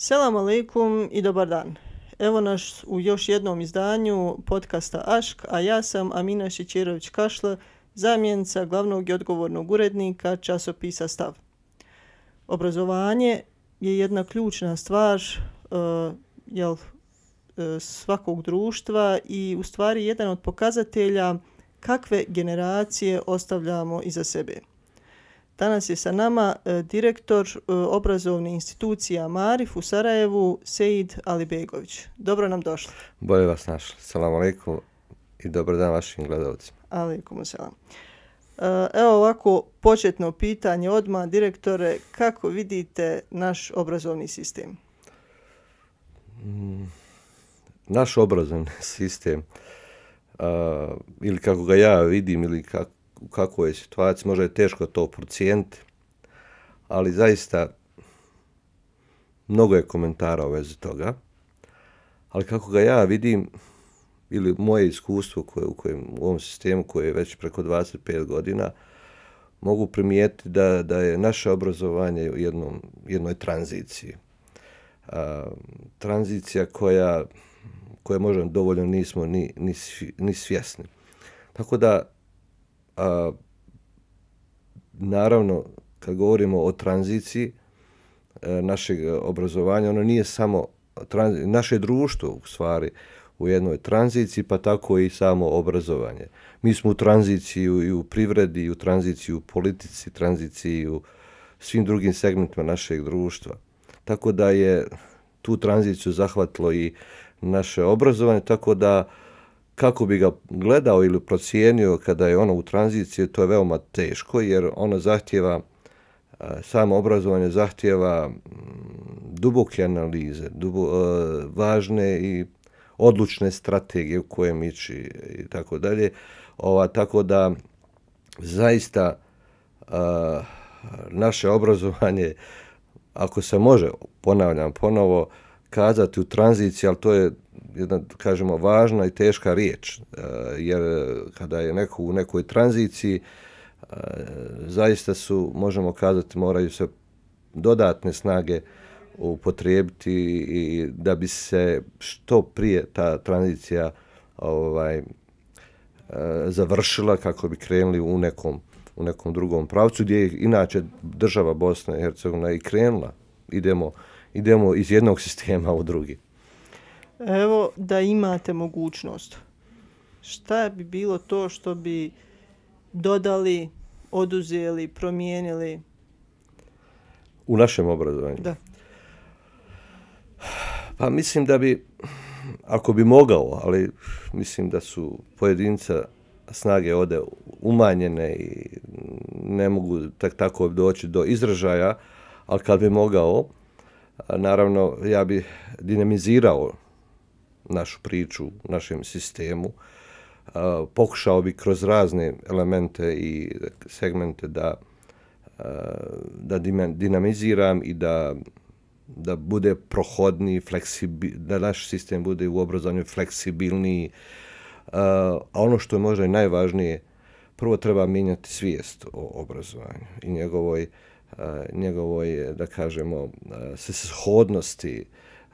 Selam aleikum i dobar dan. Evo nas u još jednom izdanju podcasta Ašk, a ja sam Amina Šećerović Kašla, zamjenca glavnog i odgovornog urednika časopisa Stav. Obrazovanje je jedna ključna stvar uh, jel, uh, svakog društva i u stvari jedan od pokazatelja kakve generacije ostavljamo iza sebe. Danas je sa nama e, direktor e, obrazovne institucije Marif u Sarajevu, Seid Alibegović. Dobro nam došli. Bolje vas našli. Salamu alaikum i dobro dan vašim gledalcima. Alaikum salam. E, evo ovako početno pitanje odma direktore, kako vidite naš obrazovni sistem? Mm, naš obrazovni sistem, ili kako ga ja vidim, ili kako, u kakvoj je situaciji, možda je teško to procijent, ali zaista mnogo je komentara u vezi toga, ali kako ga ja vidim, ili moje iskustvo koje, u, kojem, u ovom sistemu koje je već preko 25 godina, mogu primijetiti da, da je naše obrazovanje u jednom, jednoj tranziciji. A, tranzicija koja, koja možda dovoljno nismo ni, ni, ni svjesni. Tako da a, naravno, kad govorimo o tranziciji a, e, našeg obrazovanja, ono nije samo tranzi, naše društvo u stvari u jednoj tranziciji, pa tako i samo obrazovanje. Mi smo u tranziciju i u privredi, i u tranziciju u politici, tranziciji u svim drugim segmentima našeg društva. Tako da je tu tranziciju zahvatilo i naše obrazovanje, tako da uh, kako bi ga gledao ili procijenio kada je ono u tranziciji, to je veoma teško jer ono zahtjeva, e, samo obrazovanje zahtjeva duboke analize, dubo, e, važne i odlučne strategije u kojem ići i tako dalje. Ova, tako da zaista e, naše obrazovanje, ako se može, ponavljam ponovo, kazati u tranziciji, al to je jedna, kažemo, važna i teška riječ, e, jer kada je neko u nekoj tranziciji, e, zaista su, možemo kazati, moraju se dodatne snage upotrijebiti i da bi se što prije ta tranzicija ovaj, e, završila kako bi krenuli u nekom, u nekom drugom pravcu gdje je inače država Bosna i Hercegovina i krenula. Idemo, idemo iz jednog sistema u drugi. Evo da imate mogućnost. Šta bi bilo to što bi dodali, oduzeli, promijenili? U našem obrazovanju? Da. Pa mislim da bi, ako bi mogao, ali mislim da su pojedinca snage ode umanjene i ne mogu tak tako doći do izražaja, ali kad bi mogao, naravno ja bi dinamizirao našu priču, našem sistemu. Pokušao bi kroz razne elemente i segmente da, da dinamiziram i da, da bude prohodni, fleksibi, da naš sistem bude u obrazovanju fleksibilniji. A ono što je možda najvažnije, prvo treba mijenjati svijest o obrazovanju i njegovoj, njegovoj da kažemo, sishodnosti,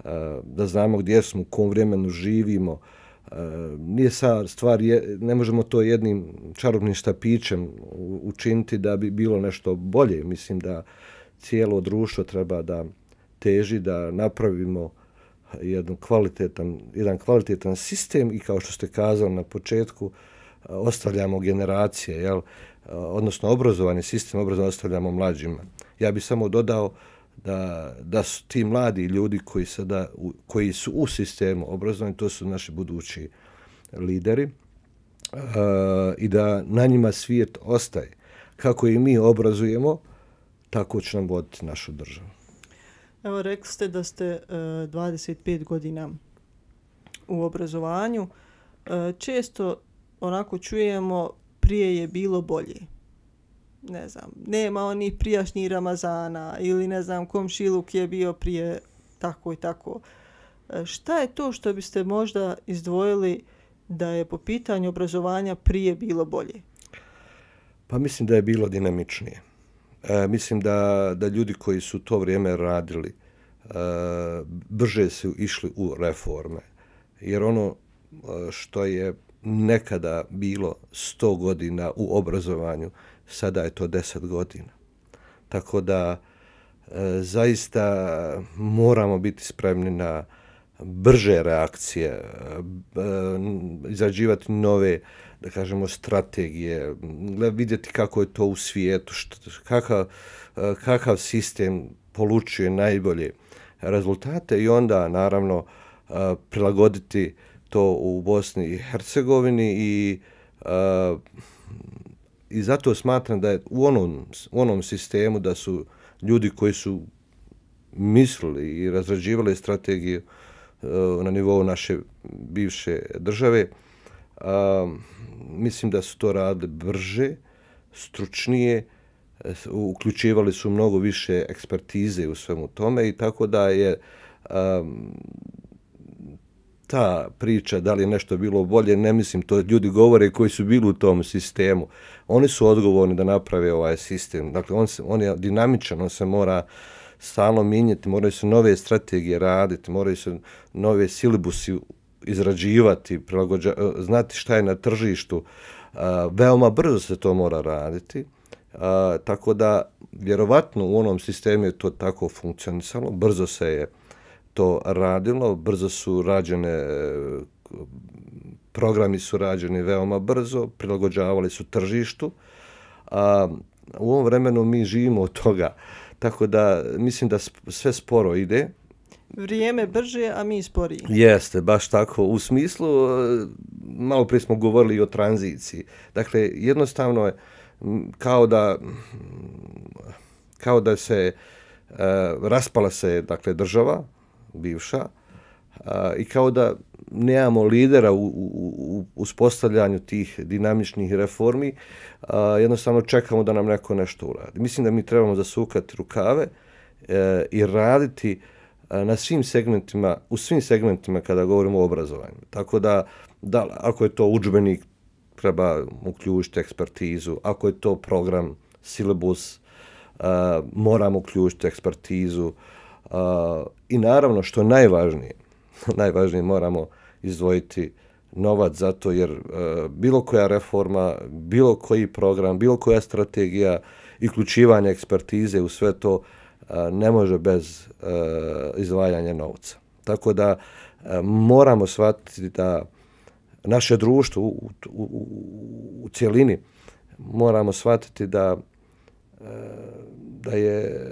Eh, da znamo gdje smo, u kom vremenu živimo. Eh, nije stvar, ne možemo to jednim čarobnim štapićem učiniti da bi bilo nešto bolje. Mislim da cijelo društvo treba da teži da napravimo jedan kvalitetan jedan kvalitetan sistem i kao što ste kazali na početku, eh, ostavljamo generacije, odnosno obrazovani sistem, obrazovan ostavljamo mlađima. Ja bih samo dodao da da, da su ti mladi ljudi koji, sada, u, koji su u sistemu obrazovani, to su naši budući lideri, e, i da na njima svijet ostaje. Kako i mi obrazujemo, tako će nam voditi našu državu. Evo, rekli ste da ste e, 25 godina u obrazovanju. E, često onako čujemo prije je bilo bolje ne znam, nema on ni prijašnji Ramazana ili ne znam kom šiluk je bio prije tako i tako. E, šta je to što biste možda izdvojili da je po pitanju obrazovanja prije bilo bolje? Pa mislim da je bilo dinamičnije. E, mislim da, da ljudi koji su to vrijeme radili e, brže su išli u reforme. Jer ono e, što je nekada bilo 100 godina u obrazovanju, sada je to 10 godina. Tako da e, zaista moramo biti spremni na brže reakcije, e, izrađivati nove, da kažemo, strategije, vidjeti kako je to u svijetu, što, kakav, e, kakav sistem polučuje najbolje rezultate i onda, naravno, e, prilagoditi to u Bosni i Hercegovini i e, i zato smatram da je u onom, u onom sistemu da su ljudi koji su mislili i razrađivali strategiju e, na nivou naše bivše države, a, eh, mislim da su to radili brže, stručnije, eh, uključivali su mnogo više ekspertize u svemu tome i tako da je um, ta priča, da li je nešto bilo bolje, ne mislim, to ljudi govore koji su bili u tom sistemu. Oni su odgovorni da naprave ovaj sistem. Dakle, on, se, on je dinamičan, on se mora stalno minjati, moraju se nove strategije raditi, moraju se nove silibusi izrađivati, prilagođa, e, znati šta je na tržištu. E, veoma brzo se to mora raditi. A, e, tako da, vjerovatno u onom sistemu je to tako funkcionisalo, brzo se je to radilo, brzo su rađene, e, programi su rađeni veoma brzo, prilagođavali su tržištu. A, u ovom vremenu mi živimo od toga, tako da mislim da sve sporo ide. Vrijeme brže, a mi sporije. Jeste, baš tako. U smislu, e, malo prije smo govorili o tranziciji. Dakle, jednostavno je kao da, kao da se, e, raspala se dakle, država, bivša, i kao da nemamo lidera u, u, u uspostavljanju tih dinamičnih reformi, jednostavno čekamo da nam neko nešto uradi. Mislim da mi trebamo zasukati rukave e, i raditi e, na svim segmentima, u svim segmentima kada govorimo o obrazovanju. Tako da, da ako je to učbenik, treba uključiti ekspertizu, ako je to program, silibus, uh, e, moramo uključiti ekspertizu, uh, I naravno, što je najvažnije, najvažnije moramo izdvojiti novac za to, jer e, bilo koja reforma, bilo koji program, bilo koja strategija i ekspertize u sve to e, ne može bez e, izdvajanja novca. Tako da moramo shvatiti da naše društvo u, u, u, u cijelini moramo shvatiti da da je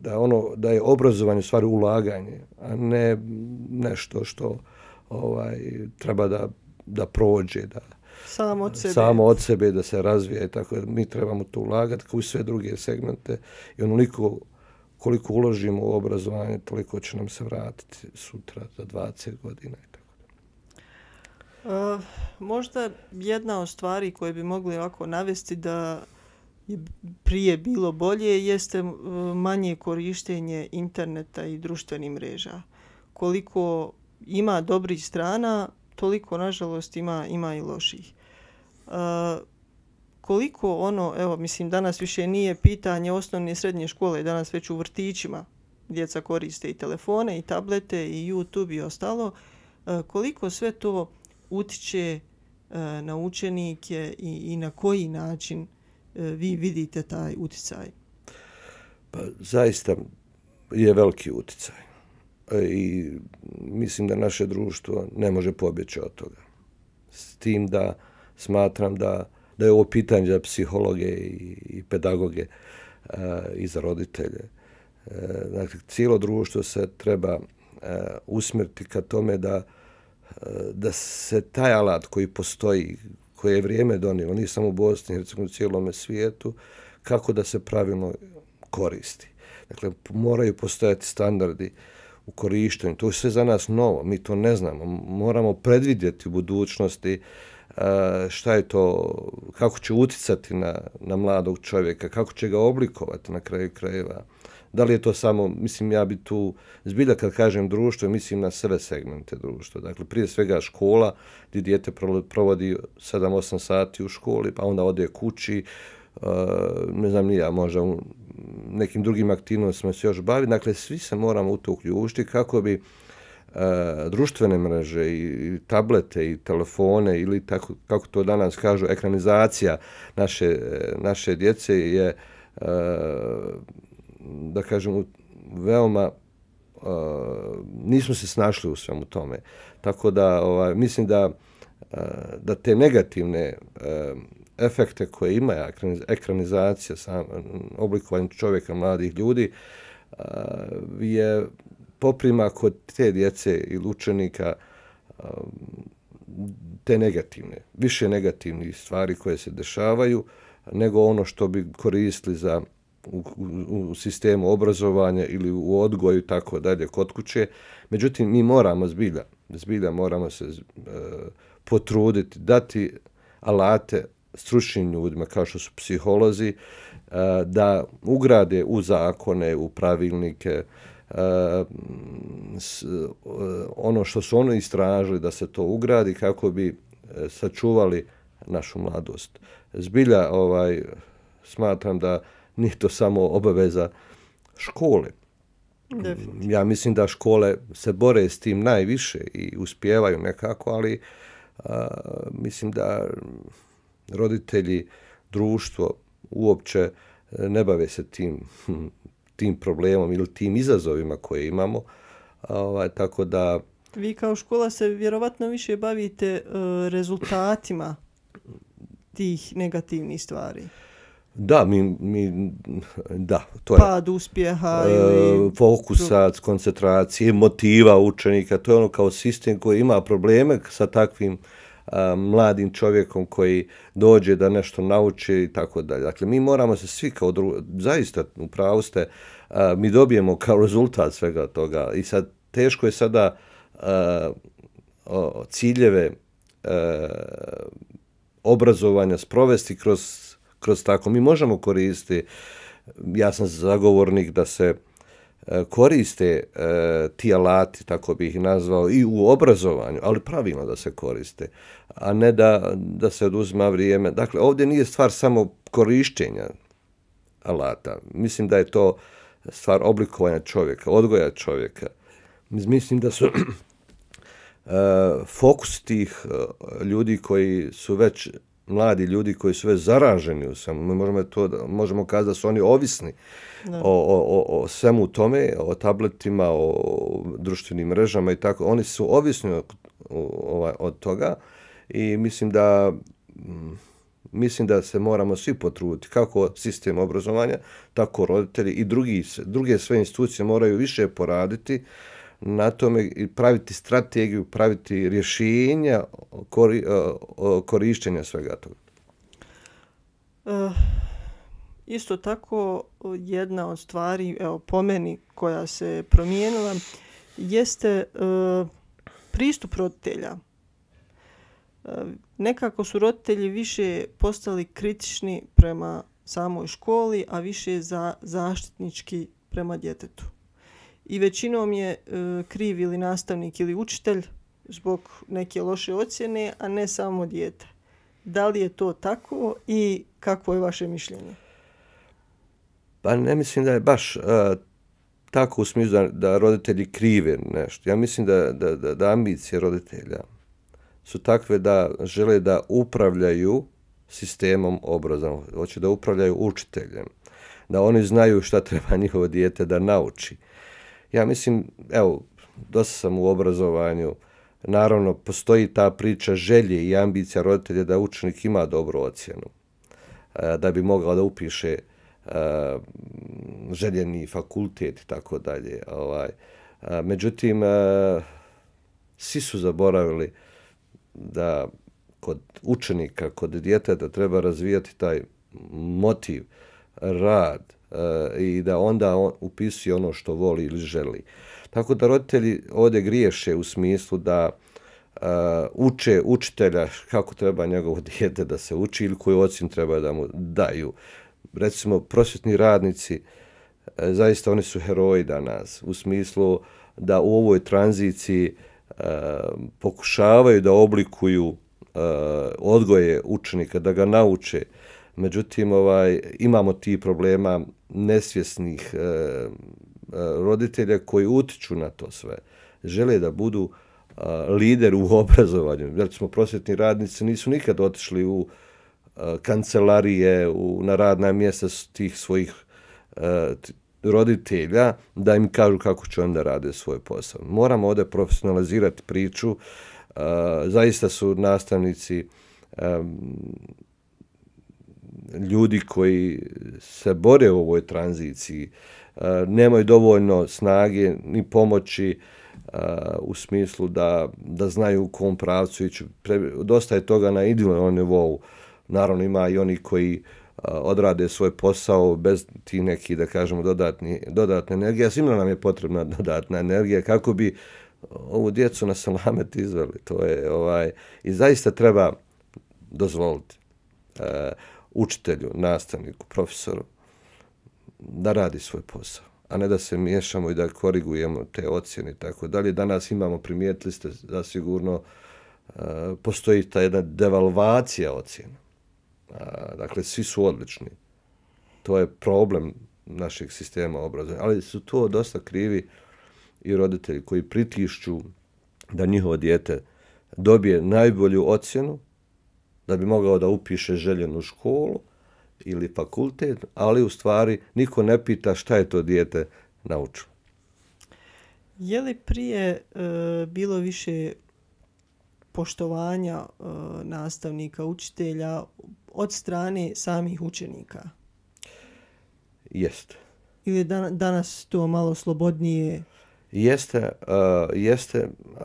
da ono da je obrazovanje stvar ulaganje a ne nešto što ovaj treba da da prođe da samo od sebe samo od sebe da se razvija i tako da mi trebamo to ulagati kao i sve druge segmente i onoliko koliko uložimo u obrazovanje toliko će nam se vratiti sutra za 20 godina i tako da. Uh, možda jedna od stvari koje bi mogli ovako navesti da prije bilo bolje jeste manje korištenje interneta i društvenih mreža. Koliko ima dobrih strana, toliko nažalost ima ima i loših. Uh, koliko ono, evo mislim danas više nije pitanje osnovne i srednje škole, danas već u vrtićima djeca koriste i telefone i tablete i YouTube i ostalo, uh, koliko sve to utiče uh, na učenike i, i na koji način E, vi vidite taj uticaj? Pa zaista je veliki uticaj. E, I mislim da naše društvo ne može pobjeći od toga. S tim da smatram da, da je ovo pitanje za psihologe i, pedagoge e, i za roditelje. E, dakle, cijelo društvo se treba usmjeriti ka tome da, da se taj alat koji postoji, koje je vrijeme donijelo, nije samo u Bosni, recimo u cijelom svijetu, kako da se pravilno koristi. Dakle, moraju postojati standardi u korištenju. To je sve za nas novo, mi to ne znamo. Moramo predvidjeti u budućnosti e, šta je to, kako će uticati na, na mladog čovjeka, kako će ga oblikovati na kraju krajeva. Da li je to samo, mislim, ja bi tu zbilja kad kažem društvo, mislim na sve segmente društva. Dakle, prije svega škola, gdje dijete provodi 7-8 sati u školi, pa onda ode kući, e, ne znam ni ja, možda u nekim drugim aktivnostima se još bavi. Dakle, svi se moramo u to uključiti kako bi e, društvene mreže i tablete i telefone ili tako, kako to danas kažu, ekranizacija naše, e, naše djece je da kažem, veoma uh, nismo se snašli u svemu tome. Tako da ovaj, mislim da, da te negativne efekte koje ima ekranizacija, sa oblikovanjem čovjeka, mladih ljudi, uh, je poprima kod te djece i lučenika te negativne, više negativnih stvari koje se dešavaju nego ono što bi koristili za u u sistemu obrazovanja ili u odgoju tako dalje kod kuće. Međutim, mi moramo zbilja, zbilja moramo se e, potruditi, dati alate stručnim ljudima kao što su psiholozi e, da ugrade u zakone, u pravilnike e, ono što su oni istražili da se to ugradi kako bi sačuvali našu mladost. Zbilja ovaj, smatram da nije to samo obaveza škole. Ja mislim da škole se bore s tim najviše i uspjevaju nekako, ali a, mislim da roditelji, društvo uopće ne bave se tim, tim problemom ili tim izazovima koje imamo. A, ovaj, tako da... Vi kao škola se vjerovatno više bavite a, e, rezultatima tih negativnih stvari. Da, mi, mi, da, to je. Pad uspjeha e, ili... fokusa, koncentracije, motiva učenika, to je ono kao sistem koji ima probleme sa takvim a, mladim čovjekom koji dođe da nešto nauči i tako dalje. Dakle, mi moramo se svi kao druga, zaista upravo ste, a, mi dobijemo kao rezultat svega toga i sad teško je sada a, o, ciljeve a, e, obrazovanja sprovesti kroz kroz tako mi možemo koristiti ja sam zagovornik da se e, koriste e, ti alati, tako bih ih nazvao, i u obrazovanju, ali pravilno da se koriste, a ne da, da se oduzima vrijeme. Dakle, ovdje nije stvar samo korišćenja alata. Mislim da je to stvar oblikovanja čovjeka, odgoja čovjeka. Mislim da su e, fokus tih e, ljudi koji su već mladi ljudi koji su već zaraženi u svemu. Mi možemo, to, možemo kazati da su oni ovisni o, o, o, o svemu tome, o tabletima, o društvenim mrežama i tako. Oni su ovisni od, ovaj, od toga i mislim da mm, mislim da se moramo svi potruditi kako sistem obrazovanja, tako roditelji i drugi, druge sve institucije moraju više poraditi uh, na tome i praviti strategiju, praviti rješenja kori, korištenja svega toga. Eh, isto tako jedna od stvari, evo po meni, koja se promijenila, jeste eh, pristup roditelja. Eh, nekako su roditelji više postali kritični prema samoj školi, a više za zaštitnički prema djetetu i većinom je e, kriv ili nastavnik ili učitelj zbog neke loše ocjene, a ne samo dijete. Da li je to tako i kako je vaše mišljenje? Pa ne mislim da je baš uh, tako u smislu da, da roditelji krive nešto. Ja mislim da, da, da, da ambicije roditelja su takve da žele da upravljaju sistemom obrazom, hoće da upravljaju učiteljem, da oni znaju šta treba njihovo dijete da nauči ja mislim, evo, dosta sam u obrazovanju, naravno, postoji ta priča želje i ambicija roditelja da učenik ima dobru ocjenu, e, da bi mogao da upiše e, željeni fakultet i tako dalje. Ovaj. E, međutim, svi su zaboravili da kod učenika, kod djeteta treba razvijati taj motiv, rad, i da onda on upisuje ono što voli ili želi. Tako da roditelji ovdje griješe u smislu da uh, uče učitelja kako treba njegovo djete da se uči ili koju ocjenu treba da mu daju. Recimo, prosvjetni radnici, e, zaista oni su heroji danas u smislu da u ovoj tranziciji uh, pokušavaju da oblikuju uh, odgoje učenika, da ga nauče uh, Međutim, ovaj, imamo ti problema nesvjesnih e, e, roditelja koji utiču na to sve. Žele da budu e, lider u obrazovanju. Jer smo prosjetni radnici, nisu nikad otišli u e, kancelarije, u, na radna mjesta tih svojih e, t, roditelja da im kažu kako će onda rade svoj posao. Moramo ovdje profesionalizirati priču. E, zaista su nastavnici e, ljudi koji se bore u ovoj tranziciji e, nemaju dovoljno snage ni pomoći e, u smislu da, da znaju u kom pravcu ići. Dosta je toga na individualnom nivou. Naravno ima i oni koji e, odrade svoj posao bez ti neki, da kažemo, dodatni, dodatne energije. Svima nam je potrebna dodatna energija kako bi ovu djecu na salamet izveli. To je, ovaj, I zaista treba dozvoliti učitelju, nastavniku, profesoru da radi svoj posao, a ne da se miješamo i da korigujemo te ocjene i tako dalje. Danas imamo, primijetili ste sigurno e, postoji ta jedna devalvacija ocjena. Dakle, svi su odlični. To je problem našeg sistema obrazovanja. Ali su to dosta krivi i roditelji koji pritišću da njihovo dijete dobije najbolju ocjenu da bi mogao da upiše željenu školu ili fakultet, ali u stvari niko ne pita šta je to dijete naučilo. Je li prije e, bilo više poštovanja e, nastavnika, učitelja od strane samih učenika? Jeste. Ili dan, danas to malo slobodnije? Jeste, uh, jeste uh,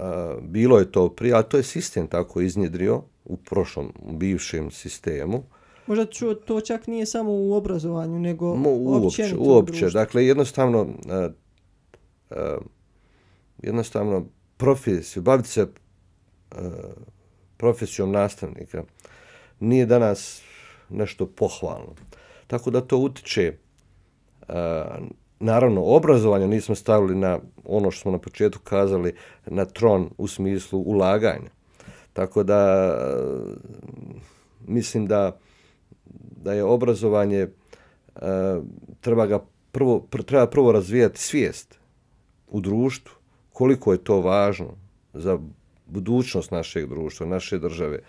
bilo je to prije, a to je sistem tako iznjedrio u prošlom, u bivšem sistemu. Možda ču, to čak nije samo u obrazovanju, nego Mo, uopće. Uopće, društvo. dakle, jednostavno, uh, uh, jednostavno, profesiju, baviti se uh, profesijom nastavnika nije danas nešto pohvalno. Tako da to utiče, uh, naravno, obrazovanje nismo stavili na ono što smo na početku kazali, na tron u smislu ulaganja. Tako da e, mislim da da je obrazovanje e, treba ga prvo treba prvo razvijati svijest u društvu koliko je to važno za budućnost našeg društva, naše države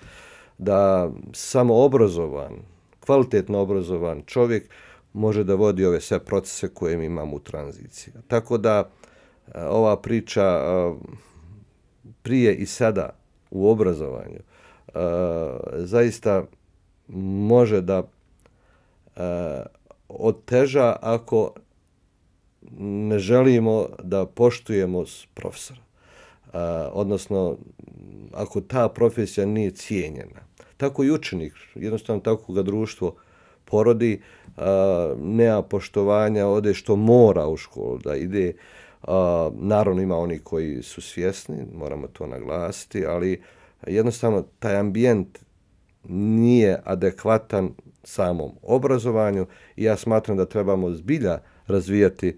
da samo obrazovan, kvalitetno obrazovan čovjek može da vodi ove sve procese koje mi imamo u tranziciji. Tako da e, ova priča prije i sada u obrazovanju, e, zaista može da e, oteža ako ne želimo da poštujemo profesora. E, odnosno, ako ta profesija nije cijenjena. Tako i učenik, jednostavno tako ga društvo porodi, e, nema poštovanja, ode što mora u školu da ide, Naravno ima oni koji su svjesni, moramo to naglasiti, ali jednostavno taj ambijent nije adekvatan samom obrazovanju i ja smatram da trebamo zbilja razvijati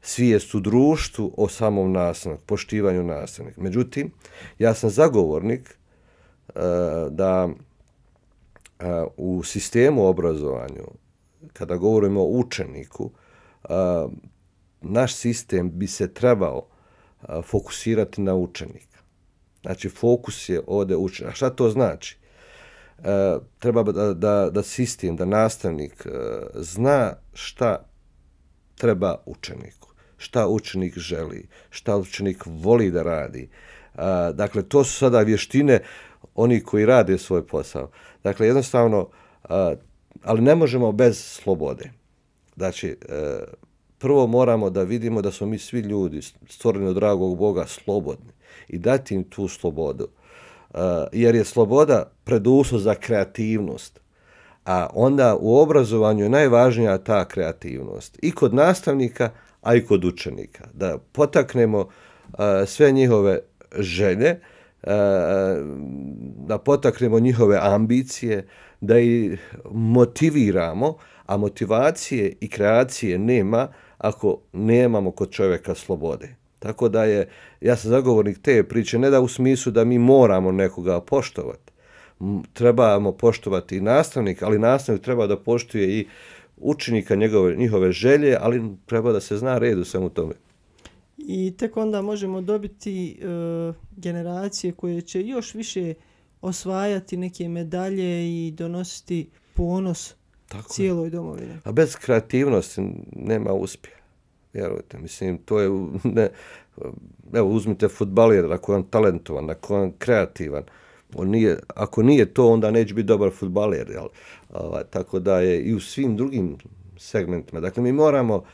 svijest u društvu o samom nastavnog, poštivanju nastavnog. Međutim, ja sam zagovornik e, da e, u sistemu obrazovanju, kada govorimo o učeniku, e, naš sistem bi se trebao fokusirati na učenika. Znači, fokus je ovdje učenika. A šta to znači? E, treba da, da, da sistem, da nastavnik e, zna šta treba učeniku, šta učenik želi, šta učenik voli da radi. E, dakle, to su sada vještine oni koji rade svoj posao. Dakle, jednostavno, e, ali ne možemo bez slobode. Znači, e, prvo moramo da vidimo da smo mi svi ljudi stvoreni od dragog Boga slobodni i dati im tu slobodu. Uh, jer je sloboda preduslov za kreativnost. A onda u obrazovanju je najvažnija ta kreativnost. I kod nastavnika, a i kod učenika. Da potaknemo uh, sve njihove želje, uh, da potaknemo njihove ambicije, da ih motiviramo, a motivacije i kreacije nema uh, ako nemamo kod čovjeka slobode. Tako da je, ja sam zagovornik te priče, ne da u smislu da mi moramo nekoga poštovati. Trebamo poštovati i nastavnik, ali nastavnik treba da poštuje i učenika njegove, njihove želje, ali treba da se zna redu sam u tome. I tek onda možemo dobiti e, generacije koje će još više osvajati neke medalje i donositi ponos po Tako cijeloj je. domovine. A bez kreativnosti nema uspjeha. Vjerujte, mislim, to je, ne, evo, uzmite futbalir, ako je on talentovan, ako je on kreativan, on nije, ako nije to, onda neće biti dobar futbalir, jel? A, ovaj, tako da je i u svim drugim segmentima. Dakle, mi moramo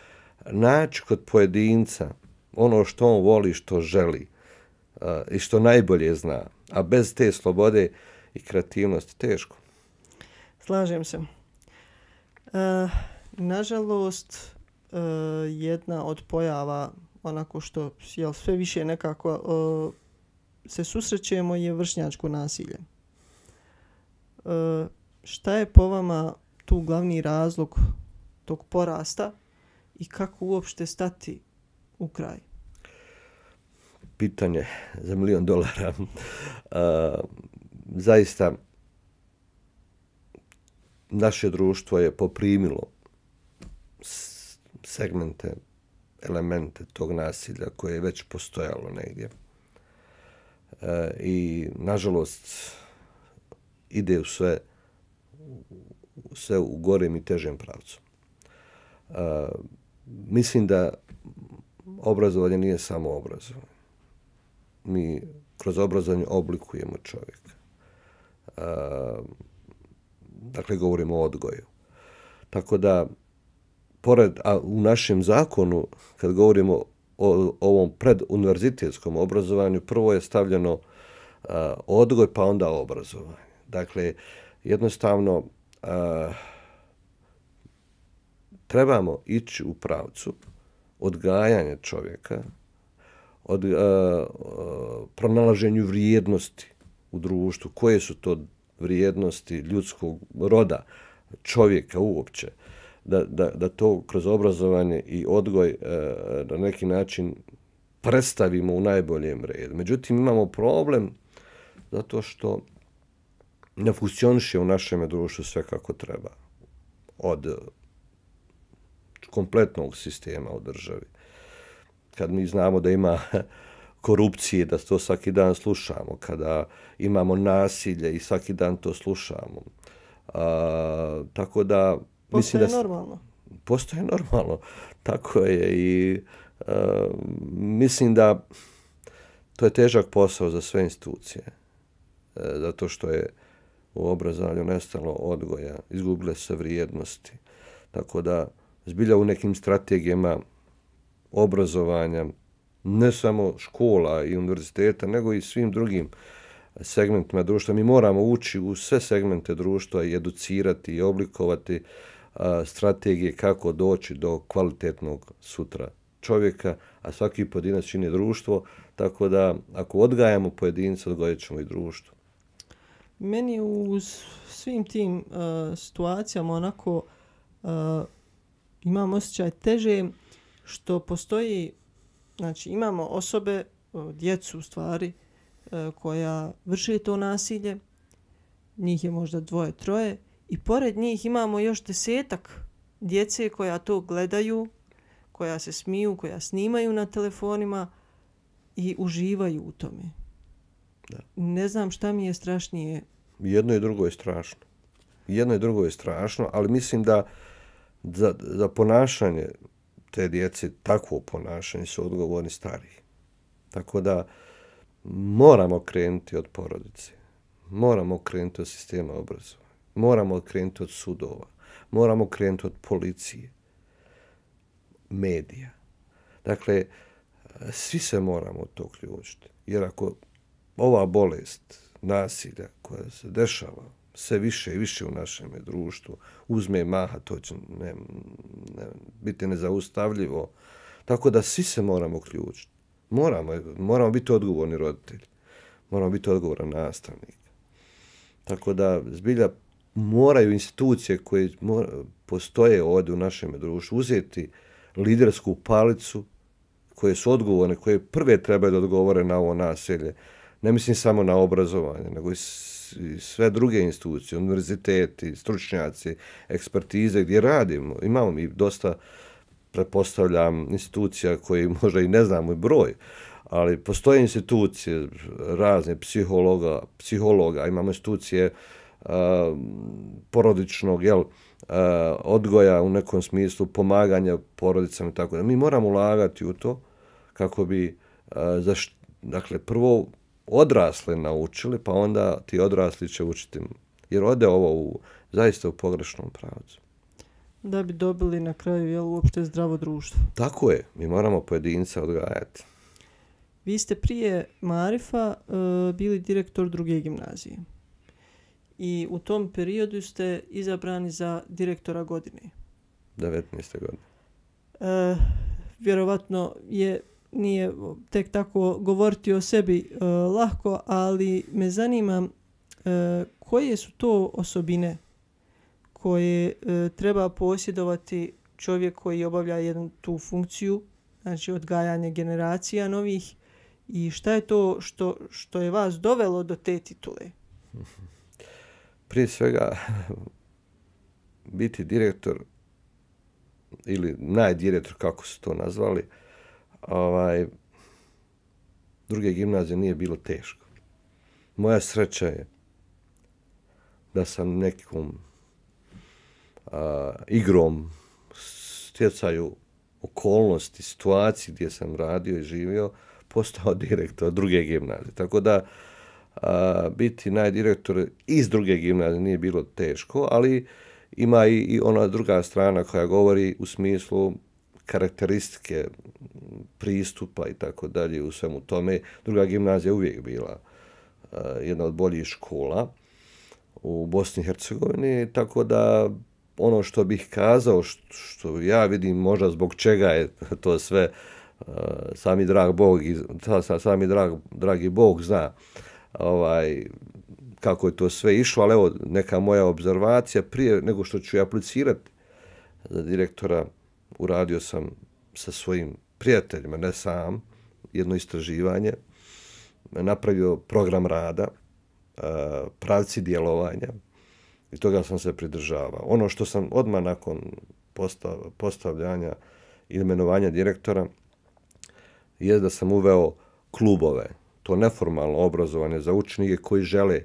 naći kod pojedinca ono što on voli, što želi a, eh, i što najbolje zna, a bez te slobode i kreativnosti teško. Slažem se. Eh, nažalost, uh, jedna od pojava onako što jel, sve više nekako uh, se susrećemo je vršnjačko nasilje. Uh, šta je po vama tu glavni razlog tog porasta i kako uopšte stati u kraj? Pitanje za milion dolara. Uh, zaista, naše društvo je poprimilo segmente, elemente tog nasilja koje je već postojalo negdje. E, I, nažalost, ide u sve, sve u gorem i težem pravcu. E, mislim da obrazovanje nije samo obrazovanje. Mi kroz obrazovanje oblikujemo čovjeka. E, dakle govorimo o odgoju. Tako da, pored, a u našem zakonu, kad govorimo o ovom preduniverzitetskom obrazovanju, prvo je stavljeno a, odgoj, pa onda obrazovanje. Dakle, jednostavno, a, trebamo ići u pravcu odgajanja čovjeka, od, a, a, pronalaženju vrijednosti u društvu, koje su to vrijednosti ljudskog roda, čovjeka uopće, da, da, da to kroz obrazovanje i odgoj e, na neki način predstavimo u najboljem redu. Međutim, imamo problem zato što ne funkcioniše u našem društvu sve kako treba. Od kompletnog sistema u državi. Kad mi znamo da ima korupcije, da to svaki dan slušamo, kada imamo nasilje i svaki dan to slušamo. A, tako da... Postoje mislim da, normalno. Postoje normalno. Tako je i a, mislim da to je težak posao za sve institucije. A, e, zato što je u obrazovanju nestalo odgoja, izgubile se vrijednosti. Tako da, zbilja u nekim strategijama obrazovanja, ne samo škola i univerziteta, nego i svim drugim segmentima društva. Mi moramo ući u sve segmente društva i educirati i oblikovati strategije kako doći do kvalitetnog sutra čovjeka, a svaki pojedinac čini društvo, tako da ako odgajamo pojedinca, odgojit ćemo i društvo. Meni u svim tim uh, situacijama onako uh, imam osjećaj teže što postoji Znači, imamo osobe, e, djecu u stvari, e, koja vrši to nasilje, njih je možda dvoje, troje, i pored njih imamo još desetak djece koja to gledaju, koja se smiju, koja snimaju na telefonima i uživaju u tome. Da. Ne znam šta mi je strašnije. Jedno i drugo je strašno. Jedno i drugo je strašno, ali mislim da za, za ponašanje te djece takvo ponašanje su odgovorni stari. Tako da moramo krenuti od porodice. Moramo krenuti od sistema obrazovanja. Moramo krenuti od sudova. Moramo krenuti od policije. Medija. Dakle, svi se moramo od to ključiti. Jer ako ova bolest nasilja koja se dešava sve više i više u našem društvu uzme maha, to će ne, ne, biti nezaustavljivo. Tako da svi se moramo uključiti. Moramo, moramo biti odgovorni roditelji. Moramo biti odgovoran nastavnik. Tako da zbilja moraju institucije koje mora, postoje ovdje u našem društvu uzeti lidersku palicu koje su odgovorne, koje prve trebaju da odgovore na ovo naselje. Ne mislim samo na obrazovanje, nego i i sve druge institucije, univerziteti, stručnjaci, ekspertize gdje radimo. Imamo mi dosta, prepostavljam, institucija koji možda i ne znamo i broj, ali postoje institucije razne, psihologa, psihologa imamo institucije a, eh, porodičnog, jel, a, eh, odgoja u nekom smislu, pomaganja porodicama i tako da. Mi moramo ulagati u to kako bi, a, eh, zaš, dakle, prvo odrasli naučili, pa onda ti odrasli će učiti. Jer ode ovo u, zaista u pogrešnom pravcu. Da bi dobili na kraju, jel, uopšte zdravo društvo. Tako je, mi moramo pojedinca odgajati. Vi ste prije Marifa uh, bili direktor druge gimnazije. I u tom periodu ste izabrani za direktora godine. 19. godine. Uh, vjerovatno je nije tek tako govoriti o sebi e, lahko, ali me zanima e, koje su to osobine koje e, treba posjedovati čovjek koji obavlja jednu tu funkciju, znači odgajanje generacija novih i šta je to što, što je vas dovelo do te titule? Prije svega, biti direktor ili najdirektor, kako su to nazvali, uh, ovaj, druge gimnazije nije bilo teško. Moja sreća je da sam nekom a, igrom stjecaju okolnosti, situaciji gdje sam radio i živio, postao direktor druge gimnazije. Tako da a, biti najdirektor iz druge gimnazije nije bilo teško, ali ima i, i ona druga strana koja govori u smislu karakteristike pristupa i tako dalje u svemu tome. Druga gimnazija je uvijek bila e, jedna od boljih škola u Bosni i Hercegovini, tako da ono što bih kazao, što ja vidim možda zbog čega je to sve, e, sami drag Bog, sami drag, dragi Bog zna ovaj, kako je to sve išlo, ali evo neka moja observacija prije nego što ću aplicirati za direktora uradio sam sa svojim prijateljima, ne sam, jedno istraživanje, napravio program rada, pravci djelovanja i toga sam se pridržavao. Ono što sam odmah nakon postavljanja i imenovanja direktora je da sam uveo klubove, to neformalno obrazovanje za učenike koji žele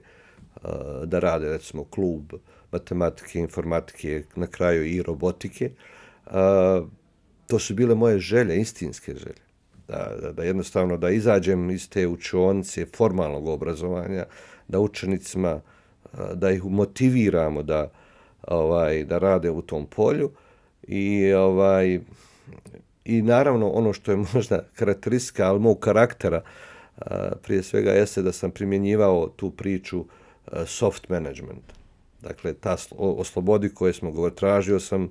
da rade, recimo, klub matematike, informatike, na kraju i robotike, uh, Eh, to su bile moje želje, istinske želje. Da, da, da jednostavno da izađem iz te učionice formalnog obrazovanja, da učenicima, eh, da ih motiviramo da, ovaj, da rade u tom polju. I, ovaj, I naravno ono što je možda karakteristika, ali mog karaktera, eh, prije svega jeste da sam primjenjivao tu priču soft management. Dakle, ta o slobodi koje smo govorili, tražio sam uh,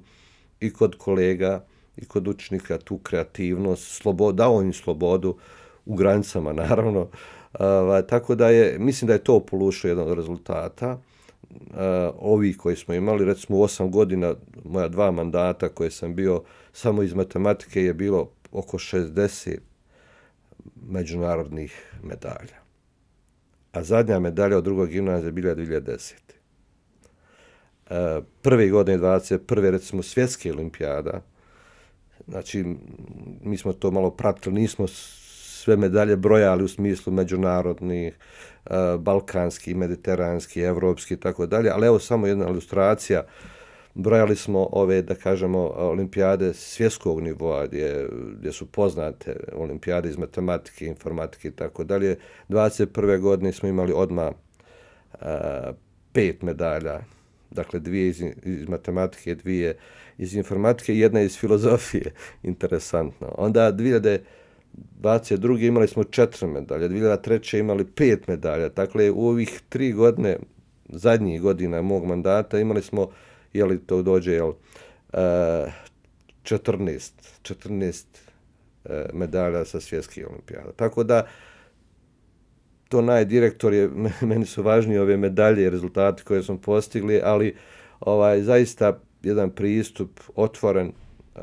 i kod kolega i kod učnika tu kreativnost, slobodu, dao im slobodu u granicama naravno. Uh, tako da je, mislim da je to polušao jedan od rezultata. Uh, ovi koji smo imali, recimo u osam godina, moja dva mandata koje sam bio, samo iz matematike je bilo oko 60 međunarodnih medalja. A zadnja medalja od drugog gimnazija je bila 2010 prve godine 21. recimo svjetske olimpijada, znači mi smo to malo pratili, nismo sve medalje brojali u smislu međunarodnih, e, balkanski, mediteranski, evropski i tako dalje, ali evo samo jedna ilustracija, brojali smo ove, da kažemo, olimpijade svjetskog nivoa gdje, gdje su poznate olimpijade iz matematike, informatike i tako dalje. 21. godine smo imali odma a, e, pet medalja dakle dvije iz, iz matematike, dvije iz informatike, i jedna iz filozofije, interesantno. Onda 2022. imali smo četiri medalje, 2003. imali pet medalja, dakle u ovih tri godine, zadnjih godina mog mandata imali smo, je li to dođe, jel, uh, 14, 14 uh, medalja sa svjetskih olimpijada. Tako da, uh, to najdirektor je, meni su važni ove medalje i rezultate koje smo postigli, ali ovaj, zaista jedan pristup otvoren, eh,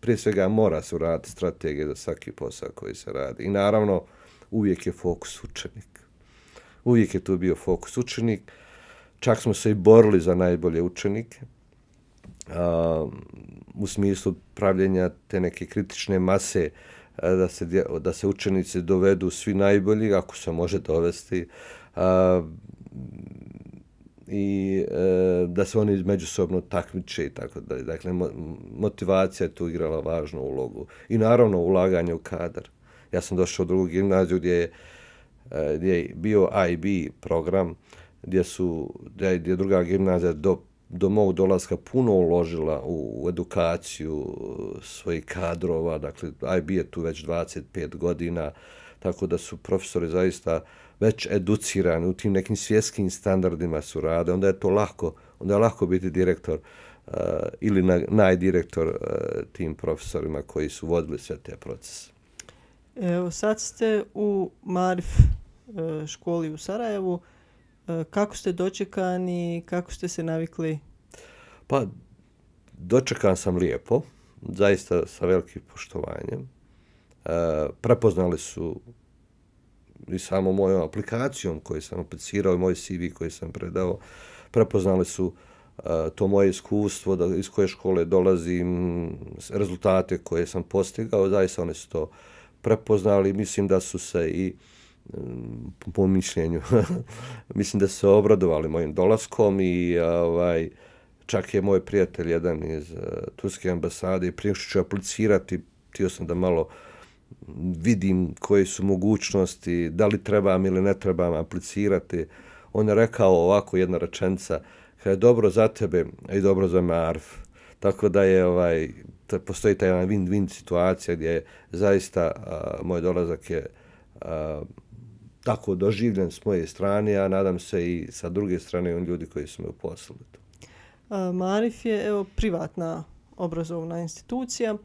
prije svega mora se uraditi strategije za svaki posao koji se radi. I naravno, uvijek je fokus učenik. Uvijek je tu bio fokus učenik. Čak smo se i borili za najbolje učenike. Um, u smislu pravljenja te neke kritične mase uh, E, da se, da se učenici dovedu svi najbolji, ako se može dovesti, i e, da se oni međusobno takmiče i tako dalje. Dakle, motivacija je tu igrala važnu ulogu. I naravno, ulaganje u kadar. Ja sam došao u drugu gimnaziju gdje je, e, bio IB program, gdje su, gdje je druga gimnazija do do mog dolaska puno uložila u, edukaciju e, svojih kadrova, dakle IB je tu već 25 godina, tako da su profesori zaista već educirani u tim nekim svjetskim standardima su rade, onda je to lako, onda je lako biti direktor uh, ili na, najdirektor uh, tim profesorima koji su vodili sve te procese. Evo sad ste u Marif školi u Sarajevu, E, kako ste dočekani, kako ste se navikli? Pa, dočekan sam lijepo, zaista sa velikim poštovanjem. E, prepoznali su i samo mojom aplikacijom koju sam aplicirao i moj CV koji sam predao, prepoznali su e, to moje iskustvo, da, iz koje škole dolazim, rezultate koje sam postigao, zaista oni su to prepoznali. Mislim da su se i e, po, po mišljenju. Mislim da su se obradovali mojim dolaskom i ovaj, čak je moj prijatelj jedan iz uh, Turske ambasade i prije što ću aplicirati, tio sam da malo vidim koje su mogućnosti, da li trebam ili ne trebam aplicirati. On je rekao ovako jedna rečenica, kada je dobro za tebe i dobro za Marf. Tako da je ovaj, postoji taj win-win situacija gdje je zaista uh, moj dolazak je uh, tako doživljen s moje strane, a nadam se i sa druge strane on ljudi koji su me uposlili tu. Marif je evo, privatna obrazovna institucija. E,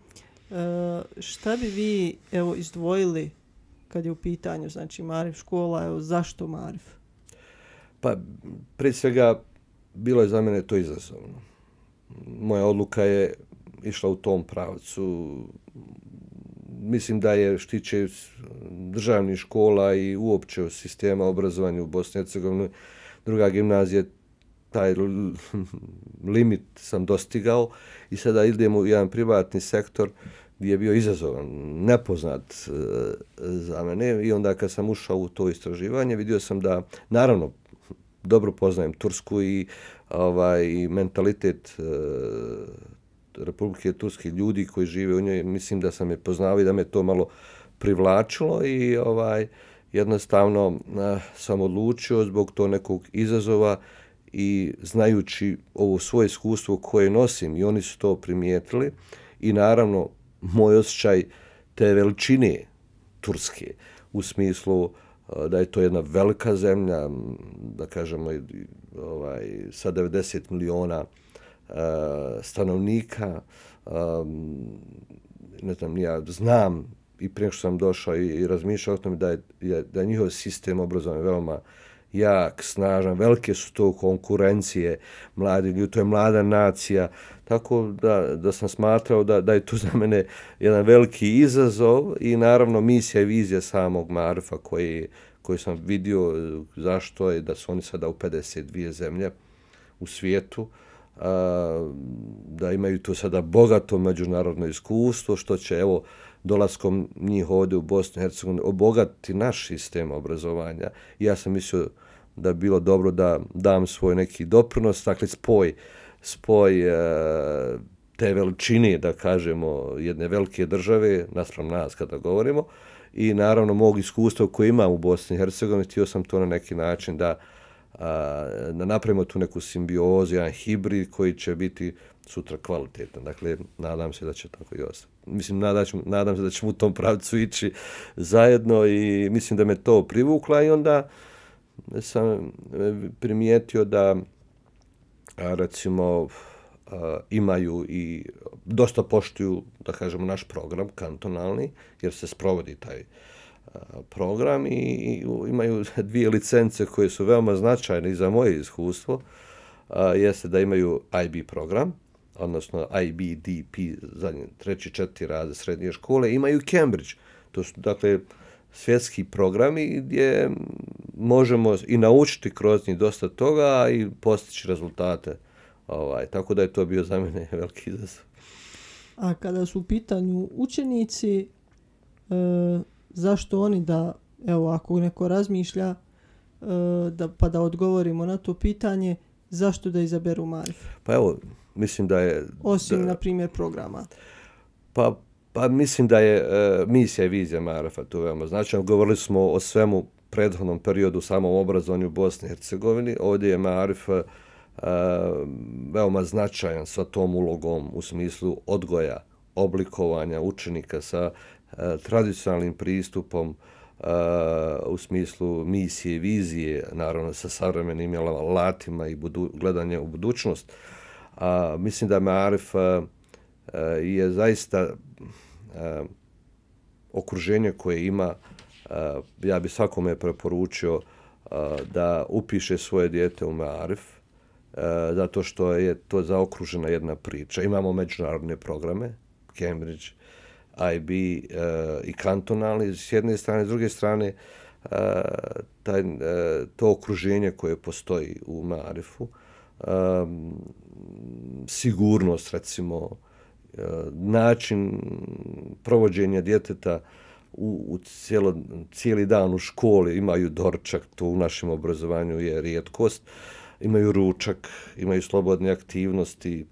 šta bi vi evo, izdvojili kad je u pitanju znači, Marif škola, evo, zašto Marif? Pa, pred svega, bilo je za mene to izazovno. Moja odluka je išla u tom pravcu, mislim da je štiće državnih škola i uopće sistema obrazovanja u Bosni i Hercegovini. Druga gimnazija, taj limit sam dostigao i sada idemo u jedan privatni sektor gdje je bio izazovan, nepoznat e, za mene i onda kad sam ušao u to istraživanje vidio sam da, naravno, dobro poznajem Tursku i ovaj mentalitet e, Republike Turske, ljudi koji žive u njoj, mislim da sam je poznao i da me to malo privlačilo i ovaj jednostavno eh, sam odlučio zbog to nekog izazova i znajući ovo svoje iskustvo koje nosim i oni su to primijetili i naravno moj osjećaj te veličine Turske u smislu da je to jedna velika zemlja, da kažemo ovaj, sa 90 miliona Eh, stanovnika. Ne znam, ja znam i prije što sam došao i razmišljao o tome da je, da je njihov sistem obrazovanja veoma jak, snažan, velike su to konkurencije mladi ljudi, to je mlada nacija, tako da, da sam smatrao da, da je to za mene jedan veliki izazov i naravno misija i vizija samog Marfa koji, koji sam vidio zašto je da su oni sada u 52 zemlje u svijetu da imaju to sada bogato međunarodno iskustvo, što će evo dolaskom njih ovdje u Bosnu i Hercegovini obogatiti naš sistem obrazovanja. Ja sam mislio da bi bilo dobro da dam svoj neki doprinos, dakle spoj, spoj e, te veličine, da kažemo, jedne velike države, naspram nas kada govorimo, i naravno mog iskustva koje imam u Bosni i Hercegovini, htio sam to na neki način da da napravimo tu neku simbiozu, jedan hibrid koji će biti sutra kvalitetan. Dakle, nadam se da će tako i ostati. Mislim, nadam, nadam se da ćemo u tom pravcu ići zajedno i mislim da me to privukla i onda sam e, primijetio da recimo imaju i dosta poštuju, da kažemo, naš program kantonalni, jer se sprovodi taj program program i imaju dvije licence koje su veoma značajne za moje iskustvo, jeste da imaju IB program, odnosno IBDP, zadnje, treći, četiri raze srednje škole, imaju Cambridge. To su, dakle, svjetski programi gdje možemo i naučiti kroz njih dosta toga i postići rezultate. Ovaj, tako da je to bio za mene veliki izazov. A kada su u pitanju učenici, e, zašto oni da, evo ako neko razmišlja, e, da, pa da odgovorimo na to pitanje, zašto da izaberu Marif? Pa evo, mislim da je... Osim, da, na primjer, programa. Pa, pa mislim da je e, misija i vizija Marifa tu veoma značajno. Govorili smo o svemu prethodnom periodu samom obrazovanju u Bosni i Hercegovini. Ovdje je Marif e, veoma značajan sa tom ulogom u smislu odgoja, oblikovanja učenika sa Eh, tradicionalnim pristupom eh, u smislu misije, i vizije, naravno sa savremenim latima i gledanje u budućnost. Mislim da Marif eh, je zaista okruženje koje ima. Ja bi svakome preporučio da upiše svoje dijete u Marif, zato što je to zaokružena jedna priča. Imamo međunarodne programe, Cambridge, IB e, i kantonalni s jedne strane, s druge strane e, taj, e, to okruženje koje postoji u Marifu, e, sigurnost recimo, e, način provođenja djeteta u, u cijelo, cijeli dan u školi, imaju dorčak, to u našem obrazovanju je rijetkost, imaju ručak, imaju slobodne aktivnosti, e,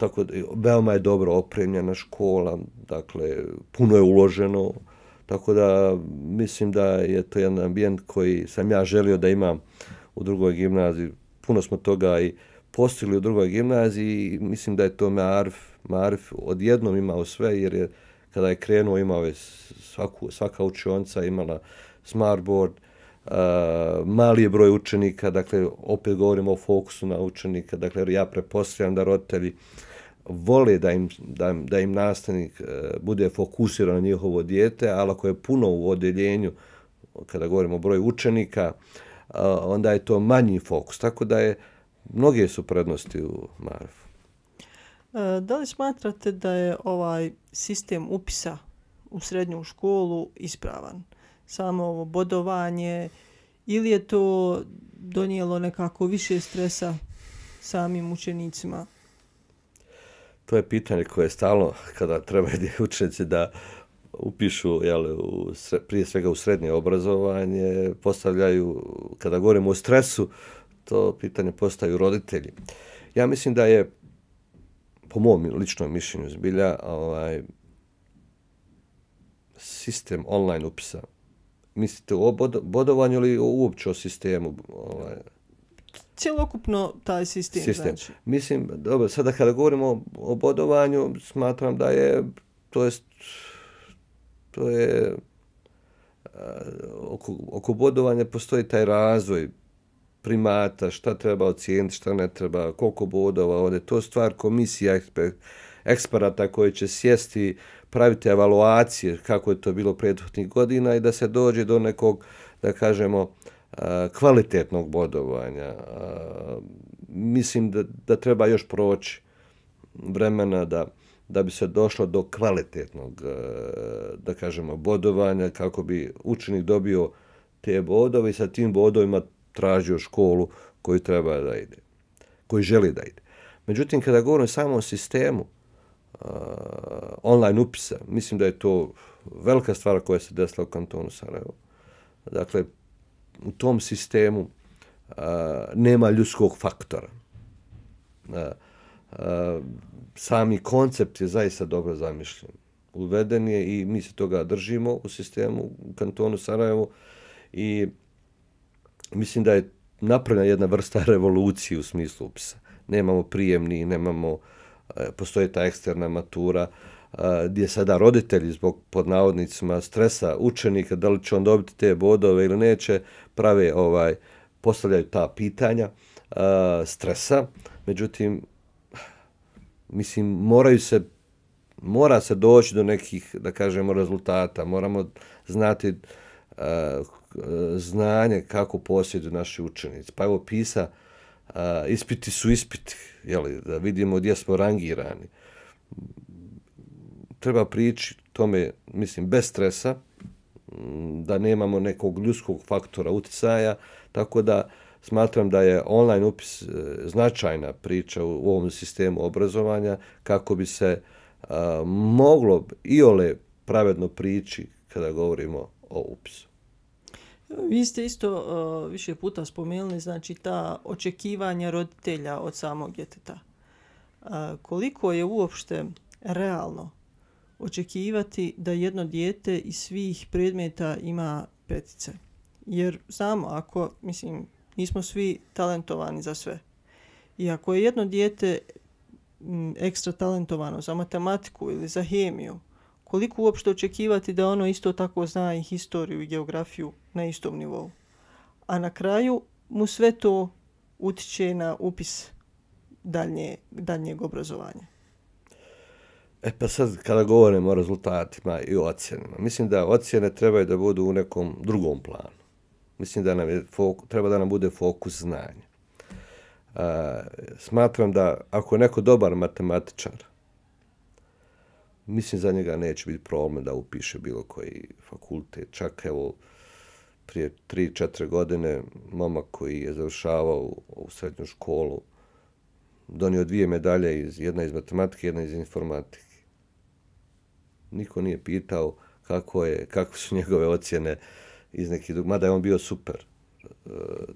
tako da, veoma je dobro opremljena škola, dakle, puno je uloženo, tako da mislim da je to jedan ambijent koji sam ja želio da imam u drugoj gimnaziji. Puno smo toga i postigli u drugoj gimnaziji i mislim da je to Marf, Marf odjednom imao sve, jer je kada je krenuo imao je svaku, svaka učionca imala smartboard, Uh, mali je broj učenika, dakle, opet govorimo o fokusu na učenika, dakle, ja prepostavljam da roditelji uh, vole da im, da, da im nastavnik e, bude fokusiran na njihovo dijete, ali ako je puno u odjeljenju, kada govorimo o broju učenika, e, onda je to manji fokus. Tako da je, mnoge su prednosti u Marfu. E, da li smatrate da je ovaj sistem upisa u srednju školu ispravan? Samo ovo bodovanje ili je to donijelo nekako više stresa samim učenicima To je pitanje koje je stalno kada treba učenici da upišu, jel, u, prije svega u srednje obrazovanje, postavljaju, kada govorimo o stresu, to pitanje postaju roditelji. Ja mislim da je, po mom ličnom mišljenju zbilja, ovaj, sistem online upisa. Mislite o bodovanju ili uopće o sistemu? Ovaj, celokupno taj sistem. sistem. Znači. Mislim, dobro, sada kada govorimo o, o bodovanju, smatram da je, to jest, to je, e, oko, oko bodovanja postoji taj razvoj primata, šta treba ocijeniti, šta ne treba, koliko bodova, ovdje, to je stvar komisija eksperata koji će sjesti, praviti evaluacije kako je to bilo prethodnih godina i da se dođe do nekog, da kažemo, Eh, kvalitetnog bodovanja. Eh, mislim da, da treba još proći vremena da, da bi se došlo do kvalitetnog, eh, da kažemo, bodovanja, kako bi učenik dobio te bodove i sa tim bodovima tražio školu koju treba da ide, Koji želi da ide. Međutim, kada govorim samo o sistemu online upisa, mislim da je to velika stvar koja se desila u kantonu Sarajevo. Dakle, u tom sistemu a, nema ljudskog faktora. A, a, sami koncept je zaista dobro zamišljen. Uveden je i mi se toga držimo u sistemu u kantonu Sarajevo i mislim da je napravljena jedna vrsta revolucije u smislu upisa. Nemamo prijemni, nemamo, e, postoje ta eksterna matura, e, gdje sada roditelji zbog pod stresa učenika, da li će on dobiti te bodove ili neće, uh, prave ovaj postavljaju ta pitanja a, eh, stresa. Međutim mislim moraju se mora se doći do nekih da kažemo rezultata. Moramo znati a, eh, znanje kako posjeduju naši učenici. Pa evo pisa a, eh, ispiti su ispiti, je li da vidimo gdje smo rangirani. Treba prići tome, mislim, bez stresa, da nemamo nekog ljudskog faktora utjecaja, tako da smatram da je online upis e, značajna priča u ovom sistemu obrazovanja kako bi se e, moglo i ole pravedno priči kada govorimo o upisu. Vi ste isto uh, više puta spomenuli znači ta očekivanja roditelja od samog djeteta. Uh, koliko je uopšte realno očekivati da jedno dijete iz svih predmeta ima petice. Jer samo ako, mislim, nismo svi talentovani za sve. I ako je jedno dijete ekstra talentovano za matematiku ili za hemiju, koliko uopšte očekivati da ono isto tako zna i historiju i geografiju na istom nivou. A na kraju mu sve to utiče na upis dalje, daljnjeg obrazovanja. E pa sad, kada govorimo o rezultatima i o ocjenima, mislim da ocjene trebaju da budu u nekom drugom planu. Mislim da nam je fok, treba da nam bude fokus znanja. A, smatram da ako je neko dobar matematičar, mislim za njega neće biti problem da upiše bilo koji fakultet. Čak evo, prije 3-4 godine, mama koji je završavao u srednju školu, donio dvije medalje, iz, jedna iz matematike, jedna iz informatike niko nije pitao kako, je, kako su njegove ocjene iz nekih drugih, mada je on bio super. E,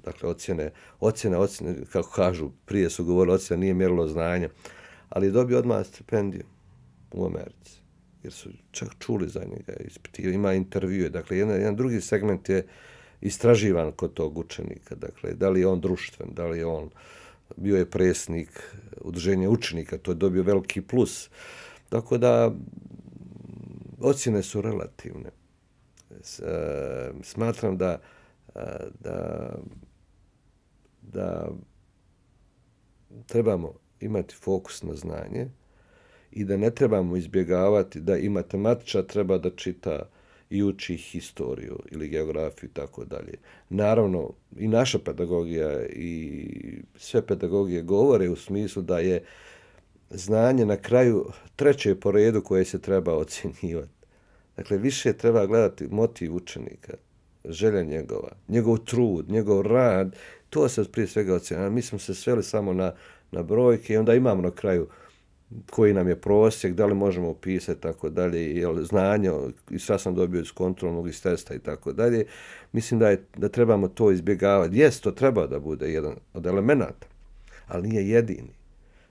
dakle, ocjene, ocjene, ocjene, kako kažu, prije su govorili, ocjena nije mjerilo znanje, ali je dobio odmah stipendiju u Americi, jer su čak čuli za njega, ispitio, ima intervjue. Dakle, jedan, jedan drugi segment je istraživan kod tog učenika. Dakle, da li je on društven, da li je on bio je presnik udruženja učenika, to je dobio veliki plus. Tako dakle, da, ocjene su relativne. S, e, smatram da, e, da, da trebamo imati fokus na znanje i da ne trebamo izbjegavati da i matematiča treba da čita i uči historiju ili geografiju i tako dalje. Naravno, i naša pedagogija i sve pedagogije govore u smislu da je uh, znanje na kraju treće po redu koje se treba ocjenjivati. Dakle, više treba gledati motiv učenika, želja njegova, njegov trud, njegov rad. To se prije svega ocjenjava. Mi smo se sveli samo na, na brojke i onda imamo na kraju koji nam je prosjek, da li možemo upisati, tako dalje, jel, znanje, i sad sam dobio iz kontrolnog, iz testa i tako dalje. Mislim da, je, da trebamo to izbjegavati. Jes, to treba da bude jedan od elemenata, ali nije jedini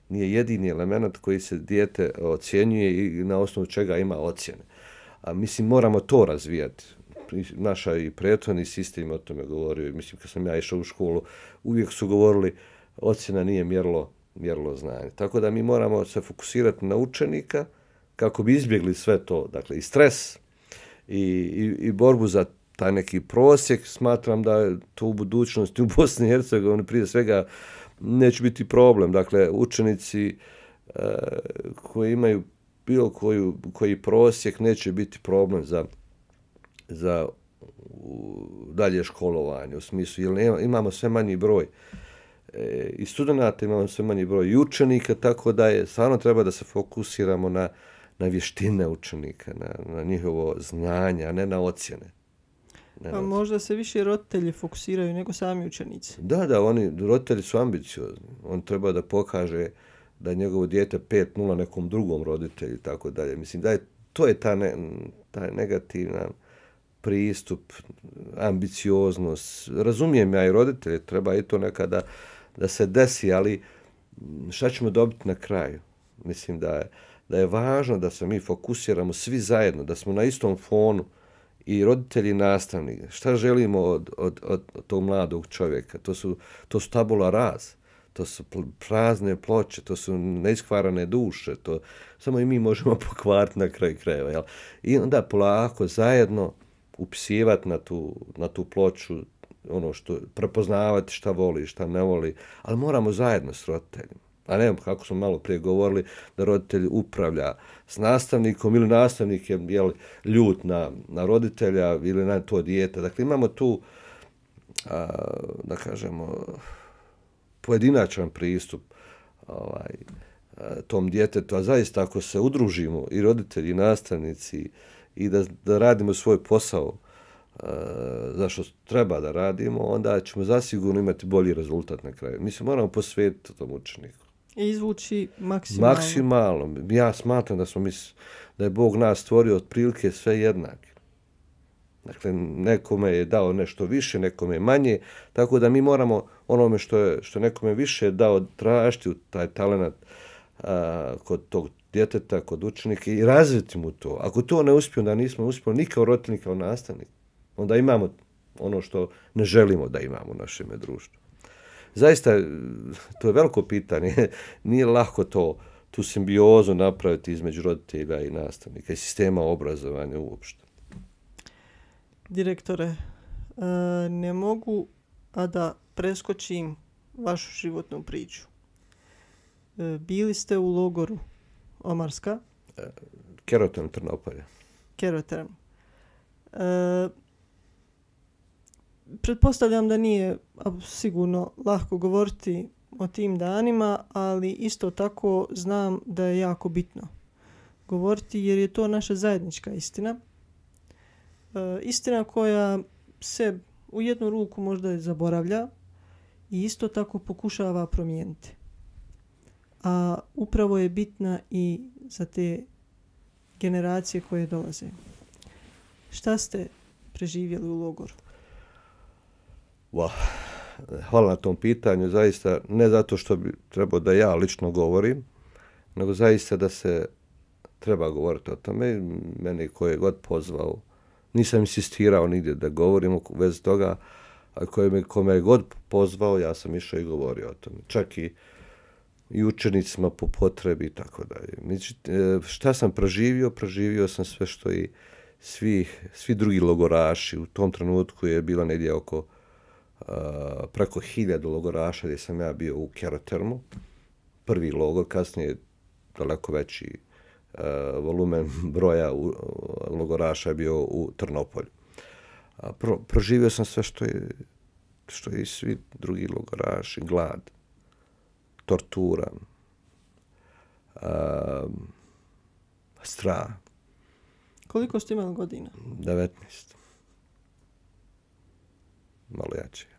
nije jedini element koji se dijete ocjenjuje i na osnovu čega ima ocjene. A mislim, moramo to razvijati. Naša i prethodni sistem o tome govorio. Mislim, kad sam ja išao u školu, uvijek su govorili ocjena nije mjerilo, mjerilo znanje. Tako da mi moramo se fokusirati na učenika kako bi izbjegli sve to. Dakle, i stres i, i, i borbu za taj neki prosjek. Smatram da to u budućnosti u Bosni i Hercegovini prije svega uh, neće biti problem. Dakle, učenici e, koji imaju bilo koju, koji prosjek neće biti problem za, za u, dalje školovanje. U smislu, jer imamo sve manji broj e, i studenta, imamo sve manji broj i učenika, tako da je stvarno treba da se fokusiramo na, na vještine učenika, na, na njihovo znanje, a ne na ocjene ne A pa možda se više roditelji fokusiraju nego sami učenici. Da, da, oni, roditelji su ambiciozni. On treba da pokaže da je njegovo dijete 5-0 nekom drugom roditelju i tako dalje. Mislim, da je, to je ta, ne, ta negativna pristup, ambicioznost. Razumijem ja i roditelje, treba i to nekada da se desi, ali šta ćemo dobiti na kraju? Mislim da je, da je važno da se mi fokusiramo svi zajedno, da smo na istom fonu, i roditelji i nastavnik, šta želimo od, od, od tog mladog čovjeka? To su, to su tabula raz, to su prazne ploče, to su neiskvarane duše, to samo i mi možemo pokvariti na kraju krajeva. Jel? I onda polako zajedno upisivati na tu, na tu ploču ono što prepoznavati šta voli, šta ne voli, ali moramo zajedno s roditeljima a ne, kako smo malo prije govorili, da roditelj upravlja s nastavnikom ili nastavnik je jel, ljut na, na roditelja ili na to dijete. Dakle, imamo tu, a, da kažemo, pojedinačan pristup ovaj, a, tom djetetu, a zaista ako se udružimo i roditelji i nastavnici i da, da radimo svoj posao a, e, za što treba da radimo, onda ćemo zasigurno imati bolji rezultat na kraju. Mi se moramo posvetiti tom učeniku. I izvući maksimalno. Maksimalno. Ja smatram da smo mi, da je Bog nas stvorio otprilike sve jednake. Dakle, nekome je dao nešto više, nekome je manje, tako da mi moramo onome što je što nekome više dao tražiti taj talent a, kod tog djeteta, kod učenika i razviti mu to. Ako to ne uspije, onda nismo uspjeli ni kao roditelj, ni kao nastavnik. Onda imamo ono što ne želimo da imamo u našem društvu zaista to je veliko pitanje. Nije lako to tu simbiozu napraviti između roditelja i nastavnika i sistema obrazovanja uopšte. Direktore, e, ne mogu a da preskočim vašu životnu priču. E, bili ste u logoru Omarska. E, Keroterm Trnopolje. Keroterm. Keroterm pretpostavljam da nije sigurno lahko govoriti o tim danima, ali isto tako znam da je jako bitno govoriti jer je to naša zajednička istina. E, istina koja se u jednu ruku možda je zaboravlja i isto tako pokušava promijeniti. A upravo je bitna i za te generacije koje dolaze. Šta ste preživjeli u logoru? Wow. Hvala na tom pitanju, zaista ne zato što bi trebao da ja lično govorim, nego zaista da se treba govoriti o tome. Mene koje je god pozvao, nisam insistirao nigdje da govorim u vezi toga, a koje me, ko me je god pozvao, ja sam išao i govorio o tome. Čak i, i učenicima po potrebi i tako dalje. E, šta sam proživio? Proživio sam sve što i svi, svi drugi logoraši. U tom trenutku je bila negdje oko 1000 Eh, preko hiljadu logoraša gdje sam ja bio u Keratermu. Prvi logor, kasnije daleko veći eh, volumen broja logoraša je bio u Trnopolju. proživio sam sve što je što je i svi drugi logoraši, glad, tortura, a, eh, stra. Koliko ste imali godina? 19. Malo jače.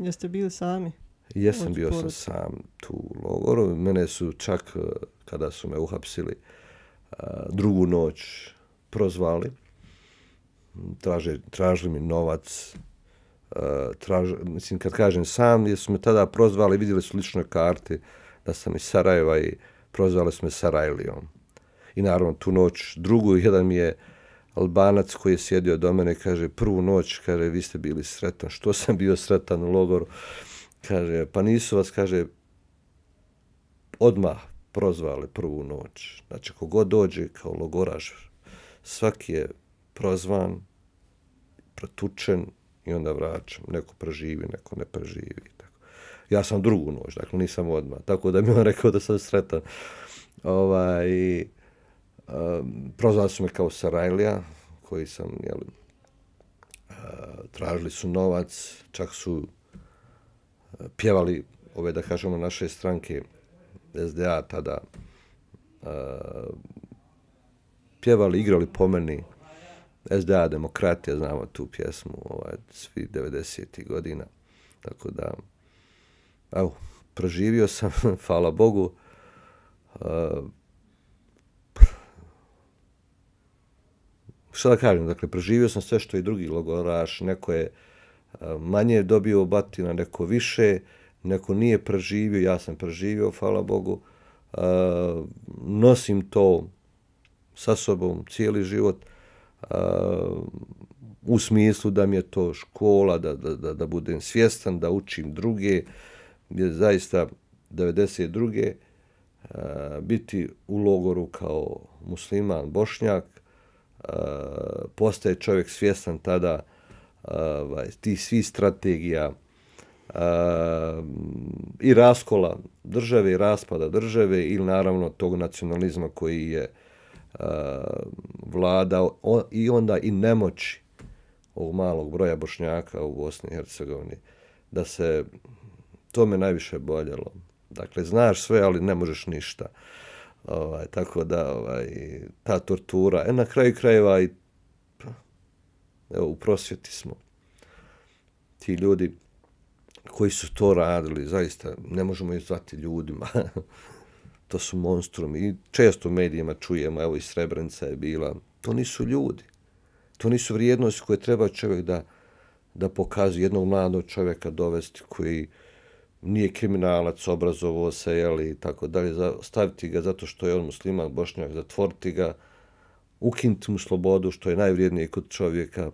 Jeste bili sami? Jesam bio sam sam tu u logoru. Mene su čak eh, kada su me uhapsili eh, drugu noć prozvali. Traže, tražili mi novac. Eh, traž, mislim, kad kažem sam, jer su me tada prozvali, vidjeli su lične karte da sam iz Sarajeva i prozvali su me Sarajlijom. I naravno, tu noć drugu, jedan mi je uh, Albanac koji je sjedio do mene kaže prvu noć, kaže vi ste bili sretan, što sam bio sretan u logoru, kaže pa nisu vas, kaže odmah prozvali prvu noć. Znači kogod dođe kao logoraž, svaki je prozvan, protučen i onda vraćam. Neko preživi, neko ne preživi. Tako. Ja sam drugu noć, dakle nisam odmah, tako da mi on rekao da sam sretan. Ovaj, i, prozvali su me kao Sarajlija, koji sam, jel, uh, tražili su novac, čak su e, pjevali ove, da kažemo, naše stranke SDA tada, e, pjevali, igrali po meni, SDA Demokratija, znamo tu pjesmu, ovaj, svi 90. godina. Tako da, evo, proživio sam, hvala Bogu. šta da kažem, dakle, preživio sam sve što i drugi logoraš, neko je manje dobio batina, neko više, neko nije preživio, ja sam preživio, hvala Bogu, nosim to sa sobom cijeli život, u smislu da mi je to škola, da, da, da, da budem svjestan, da učim druge, je zaista 92. biti u logoru kao musliman, bošnjak, postaje čovjek svjestan tada ovaj, ti svi strategija eh, i raskola države raspada države ili naravno tog nacionalizma koji je eh, vlada i onda i nemoći ovog malog broja bošnjaka u Bosni i Hercegovini da se to me najviše boljelo. Dakle, znaš sve, ali ne možeš ništa. Ovaj, tako da, ovaj, ta tortura. E, na kraju krajeva i evo, u prosvjeti smo. Ti ljudi koji su to radili, zaista, ne možemo ih zvati ljudima. to su monstrumi. I često u medijima čujemo, evo, i Srebrenica je bila. To nisu ljudi. To nisu vrijednosti koje treba čovjek da, da pokazuje. Jednog mladog čovjeka dovesti koji nije kriminalac, obrazovo se, jel, i tako dalje, staviti ga zato što je on musliman, bošnjak, zatvoriti ga, ukinuti mu slobodu, što je najvrijednije kod čovjeka,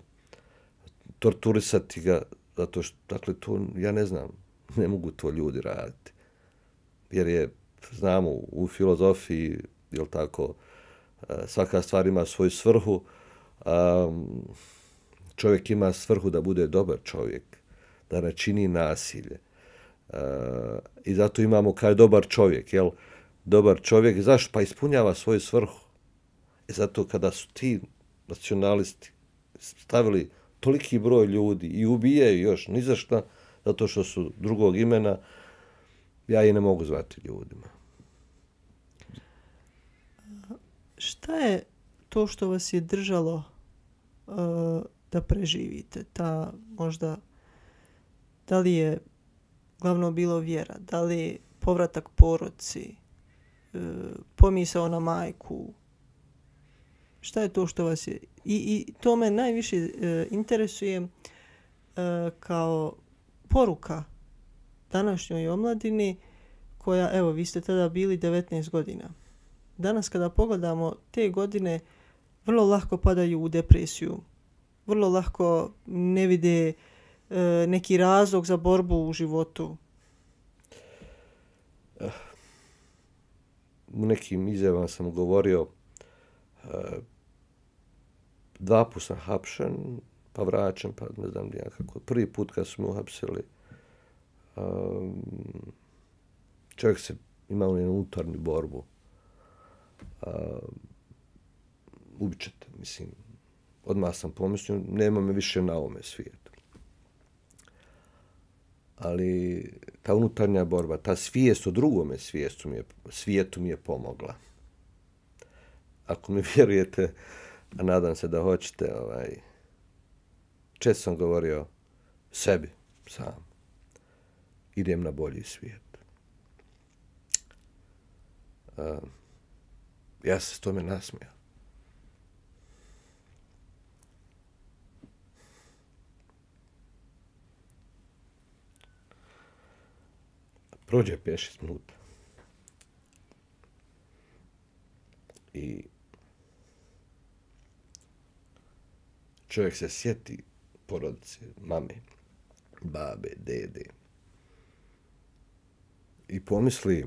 torturisati ga, zato što, dakle, to, ja ne znam, ne mogu to ljudi raditi. Jer je, znamo, u filozofiji, jel tako, e, svaka stvar ima svoju svrhu, čovjek ima svrhu da bude dobar čovjek, da ne čini nasilje, Eh, i zato imamo kaj dobar čovjek, jel? Dobar čovjek, zašto? Pa ispunjava svoju svrhu. I e zato kada su ti nacionalisti stavili toliki broj ljudi i ubijaju još ni nizašta, zato što su drugog imena, ja i ne mogu zvati ljudima. Šta je to što vas je držalo uh, da preživite? Ta možda, da li je glavno bilo vjera, da li povratak poroci, e, pomisao na majku, šta je to što vas je... I, i to me najviše e, interesuje e, kao poruka današnjoj omladini koja, evo, vi ste tada bili 19 godina. Danas kada pogledamo te godine, vrlo lahko padaju u depresiju. Vrlo lahko ne vide uh, E, neki razlog za borbu u životu? U nekim izjavama sam govorio e, dva puta sam hapšen, pa vraćam, pa ne znam nijakako. Prvi put kad smo uhapsili, e, čovjek se imao jednu unutarnju borbu. Ubičete, mislim. Odmah sam pomislio, nema me više na ome svijetu ali ta unutarnja borba, ta svijest o drugome svijestu mi je, svijetu mi je pomogla. Ako mi vjerujete, a nadam se da hoćete, ovaj, često sam govorio sebi, sam. Idem na bolji svijet. Uh, ja se s tome nasmijao. prođe 5-6 minuta. I čovjek se sjeti porodice, mame, babe, dede. I pomisli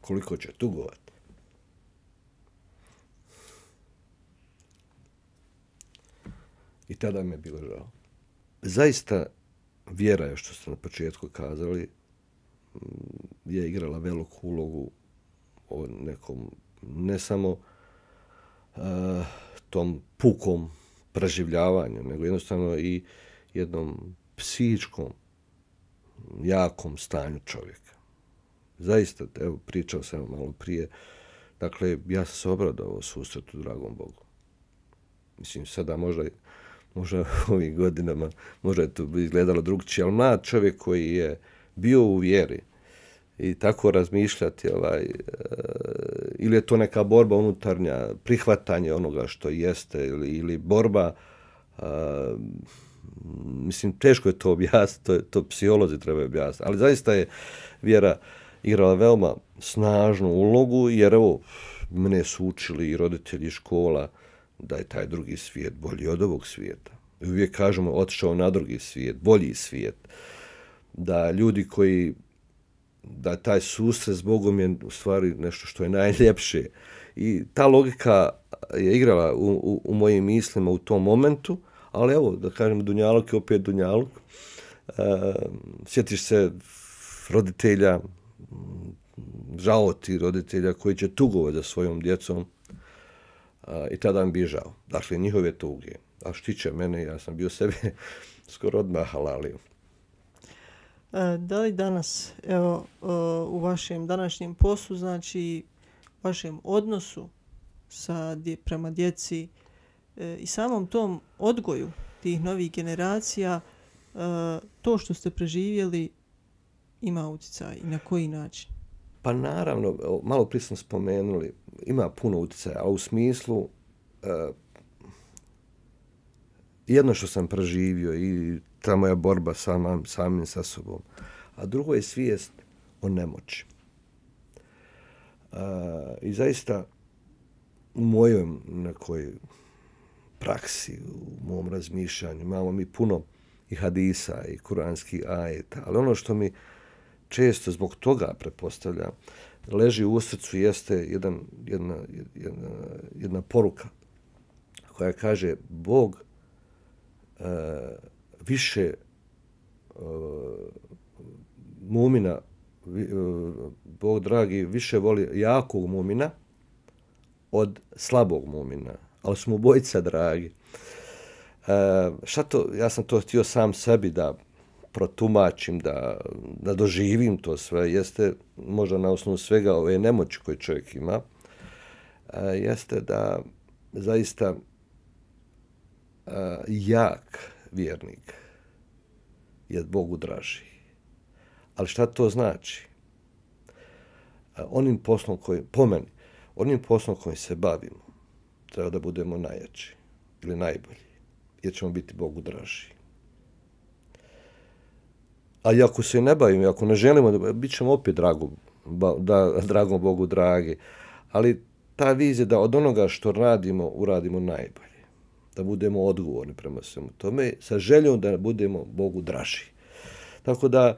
koliko će tugovat. I tada mi je bilo žao. Zaista vjera je što ste na početku kazali mm, je igrala veliku ulogu o nekom ne samo uh, tom pukom preživljavanju, nego jednostavno i jednom psihičkom jakom stanju čovjeka. Zaista, evo, pričao sam malo prije, dakle, ja sam se obradao susretu, dragom Bogu. Mislim, sada možda možda ovih godinama, možda je to izgledalo drugčije, ali mlad čovjek koji je bio u vjeri i tako razmišljati, ovaj, e, ili je to neka borba unutarnja, prihvatanje onoga što jeste, ili, ili borba, a, e, mislim, teško je to objasniti, to, to psiholozi trebaju objasniti, ali zaista je vjera igrala veoma snažnu ulogu, jer evo, mene su učili i roditelji škola, da je taj drugi svijet bolji od ovog svijeta. Uvijek kažemo otišao na drugi svijet, bolji svijet. Da ljudi koji, da taj susret s Bogom je u stvari nešto što je najljepše. I ta logika je igrala u, u, u mojim mislima u tom momentu, ali evo, da kažem, Dunjalog je opet Dunjalog. E, sjetiš se roditelja, žao ti roditelja koji će tugovati za svojom djecom, i tada mi bižao. Dakle, njihove tuge. A štiće mene, ja sam bio sebe skoro odmah halalio. A, e, da li danas, evo, e, u vašem današnjem poslu, znači, vašem odnosu sa, prema djeci e, i samom tom odgoju tih novih generacija, to što ste preživjeli ima utjecaj i na koji način? Pa naravno, malo prije smo spomenuli, ima puno utjecaja, a u smislu uh, jedno što sam preživio i ta moja borba sama, samim sa sobom, a drugo je svijest o nemoći. Uh, I zaista u mojoj nekoj praksi, u mom razmišljanju, imamo mi puno i hadisa i kuranski ajeta, ali ono što mi često zbog toga prepostavlja, leži u srcu jeste jedan, jedna, jedna, jedna poruka koja kaže Bog uh, više uh, mumina, vi, uh, Bog dragi, više voli jakog mumina od slabog mumina. Ali smo bojica dragi. Uh, šta to, ja sam to htio sam sebi da protumačim, da, da doživim to sve, jeste možda na osnovu svega ove nemoći koje čovjek ima, e, jeste da zaista e, jak vjernik je Bogu draži. Ali šta to znači? E, onim poslom koji, po meni, onim poslom kojim se bavimo, treba da budemo najjači ili najbolji, jer ćemo biti Bogu draži. A i ako se ne bavimo, ako ne želimo, bit ćemo opet drago, da, dragom Bogu drage. Ali ta vizija da od onoga što radimo, uradimo najbolje. Da budemo odgovorni prema svemu tome, sa željom da budemo Bogu draži. Tako da,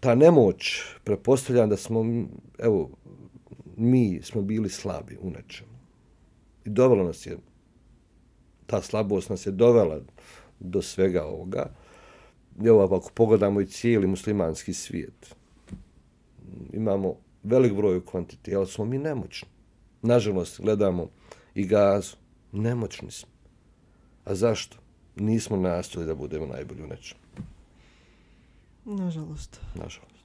ta nemoć, prepostavljam da smo, evo, mi smo bili slabi u nečemu. I dovela nas je, ta slabost nas je dovela do svega ovoga evo, ako pogledamo i cijeli muslimanski svijet, imamo velik broj kvantiti, ali smo mi nemoćni. Nažalost, gledamo i gazu, nemoćni smo. A zašto? Nismo nastali da budemo najbolji u nečem. Nažalost. Nažalost.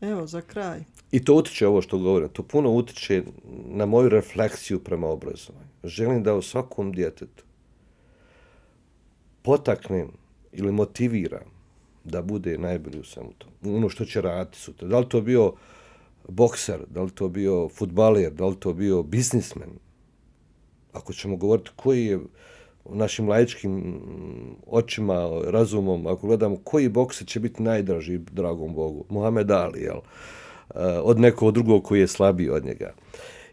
Evo, za kraj. I to utiče ovo što govorim. To puno utiče na moju refleksiju prema obrazovanju. Želim da u svakom djetetu potaknem ili motivira da bude najbolji u svemu tom. Ono što će raditi sutra. Da li to bio bokser, da li to bio futbaler, da li to bio biznismen. Ako ćemo govoriti koji je u našim laičkim mm, očima, razumom, ako gledamo koji bokser će biti najdraži dragom Bogu. Muhammed Ali, jel? E, od nekog drugog koji je slabiji od njega.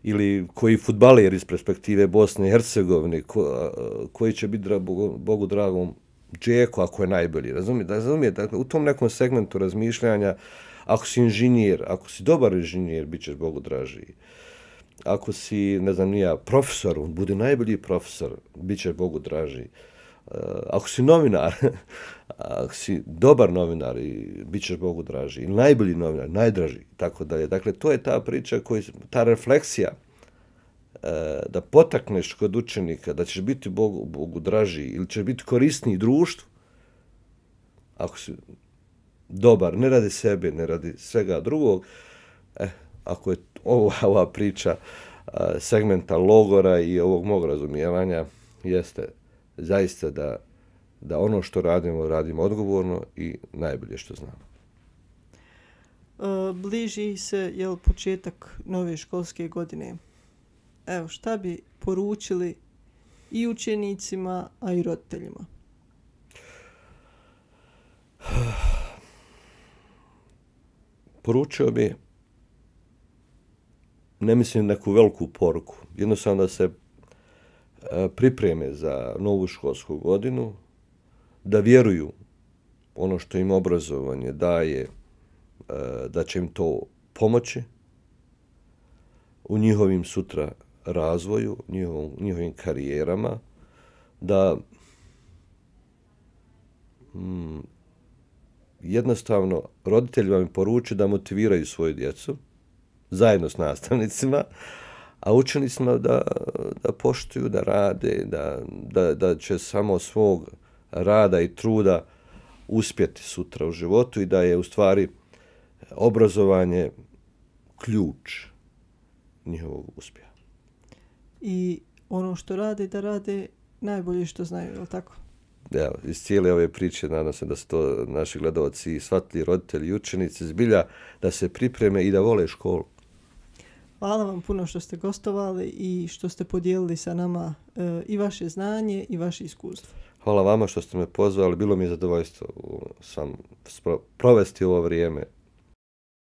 Ili koji futbaler iz perspektive Bosne i Hercegovine, ko, koji će biti dra, Bogu, Bogu dragom džeko ako je najbolji, razumije? Da, razumije, dakle, u tom nekom segmentu razmišljanja, ako si inženjer, ako si dobar inženjer, bit ćeš Bogu draži. Ako si, ne znam, nija, profesor, on bude najbolji profesor, bit ćeš Bogu draži. Uh, ako si novinar, ako si dobar novinar i bit ćeš Bogu draži, I najbolji novinar, najdraži, tako dalje. Dakle, to je ta priča, koji, ta refleksija, Eh, da potakneš kod učenika da ćeš biti Bogu, Bogu draži ili ćeš biti korisniji društvu, ako si dobar, ne radi sebe, ne radi svega drugog, eh, ako je ova, ova priča eh, segmenta logora i ovog mog razumijevanja, jeste zaista da, da ono što radimo, radimo odgovorno i najbolje što znamo. Eh, bliži se je početak nove školske godine evo šta bi poručili i učenicima, a i roditeljima? Poručio bi, ne mislim neku veliku poruku, jednostavno da se e, pripreme za novu školsku godinu, da vjeruju ono što im obrazovanje daje, e, da će im to pomoći u njihovim sutra razvoju, njihov, njihovim karijerama, da mm, jednostavno roditelji vam poruče da motiviraju svoju djecu zajedno s nastavnicima, a učenicima da, da poštuju, da rade, da, da, da će samo svog rada i truda uspjeti sutra u životu i da je u stvari obrazovanje ključ njihovog uspjeha i ono što rade, da rade najbolje što znaju, je tako? Ja, iz cijele ove priče nadam se da su to naši gledovci i svatli roditelji i učenici zbilja da se pripreme i da vole školu. Hvala vam puno što ste gostovali i što ste podijelili sa nama e, i vaše znanje i vaše iskustvo. Hvala vama što ste me pozvali, bilo mi je zadovoljstvo sam provesti ovo vrijeme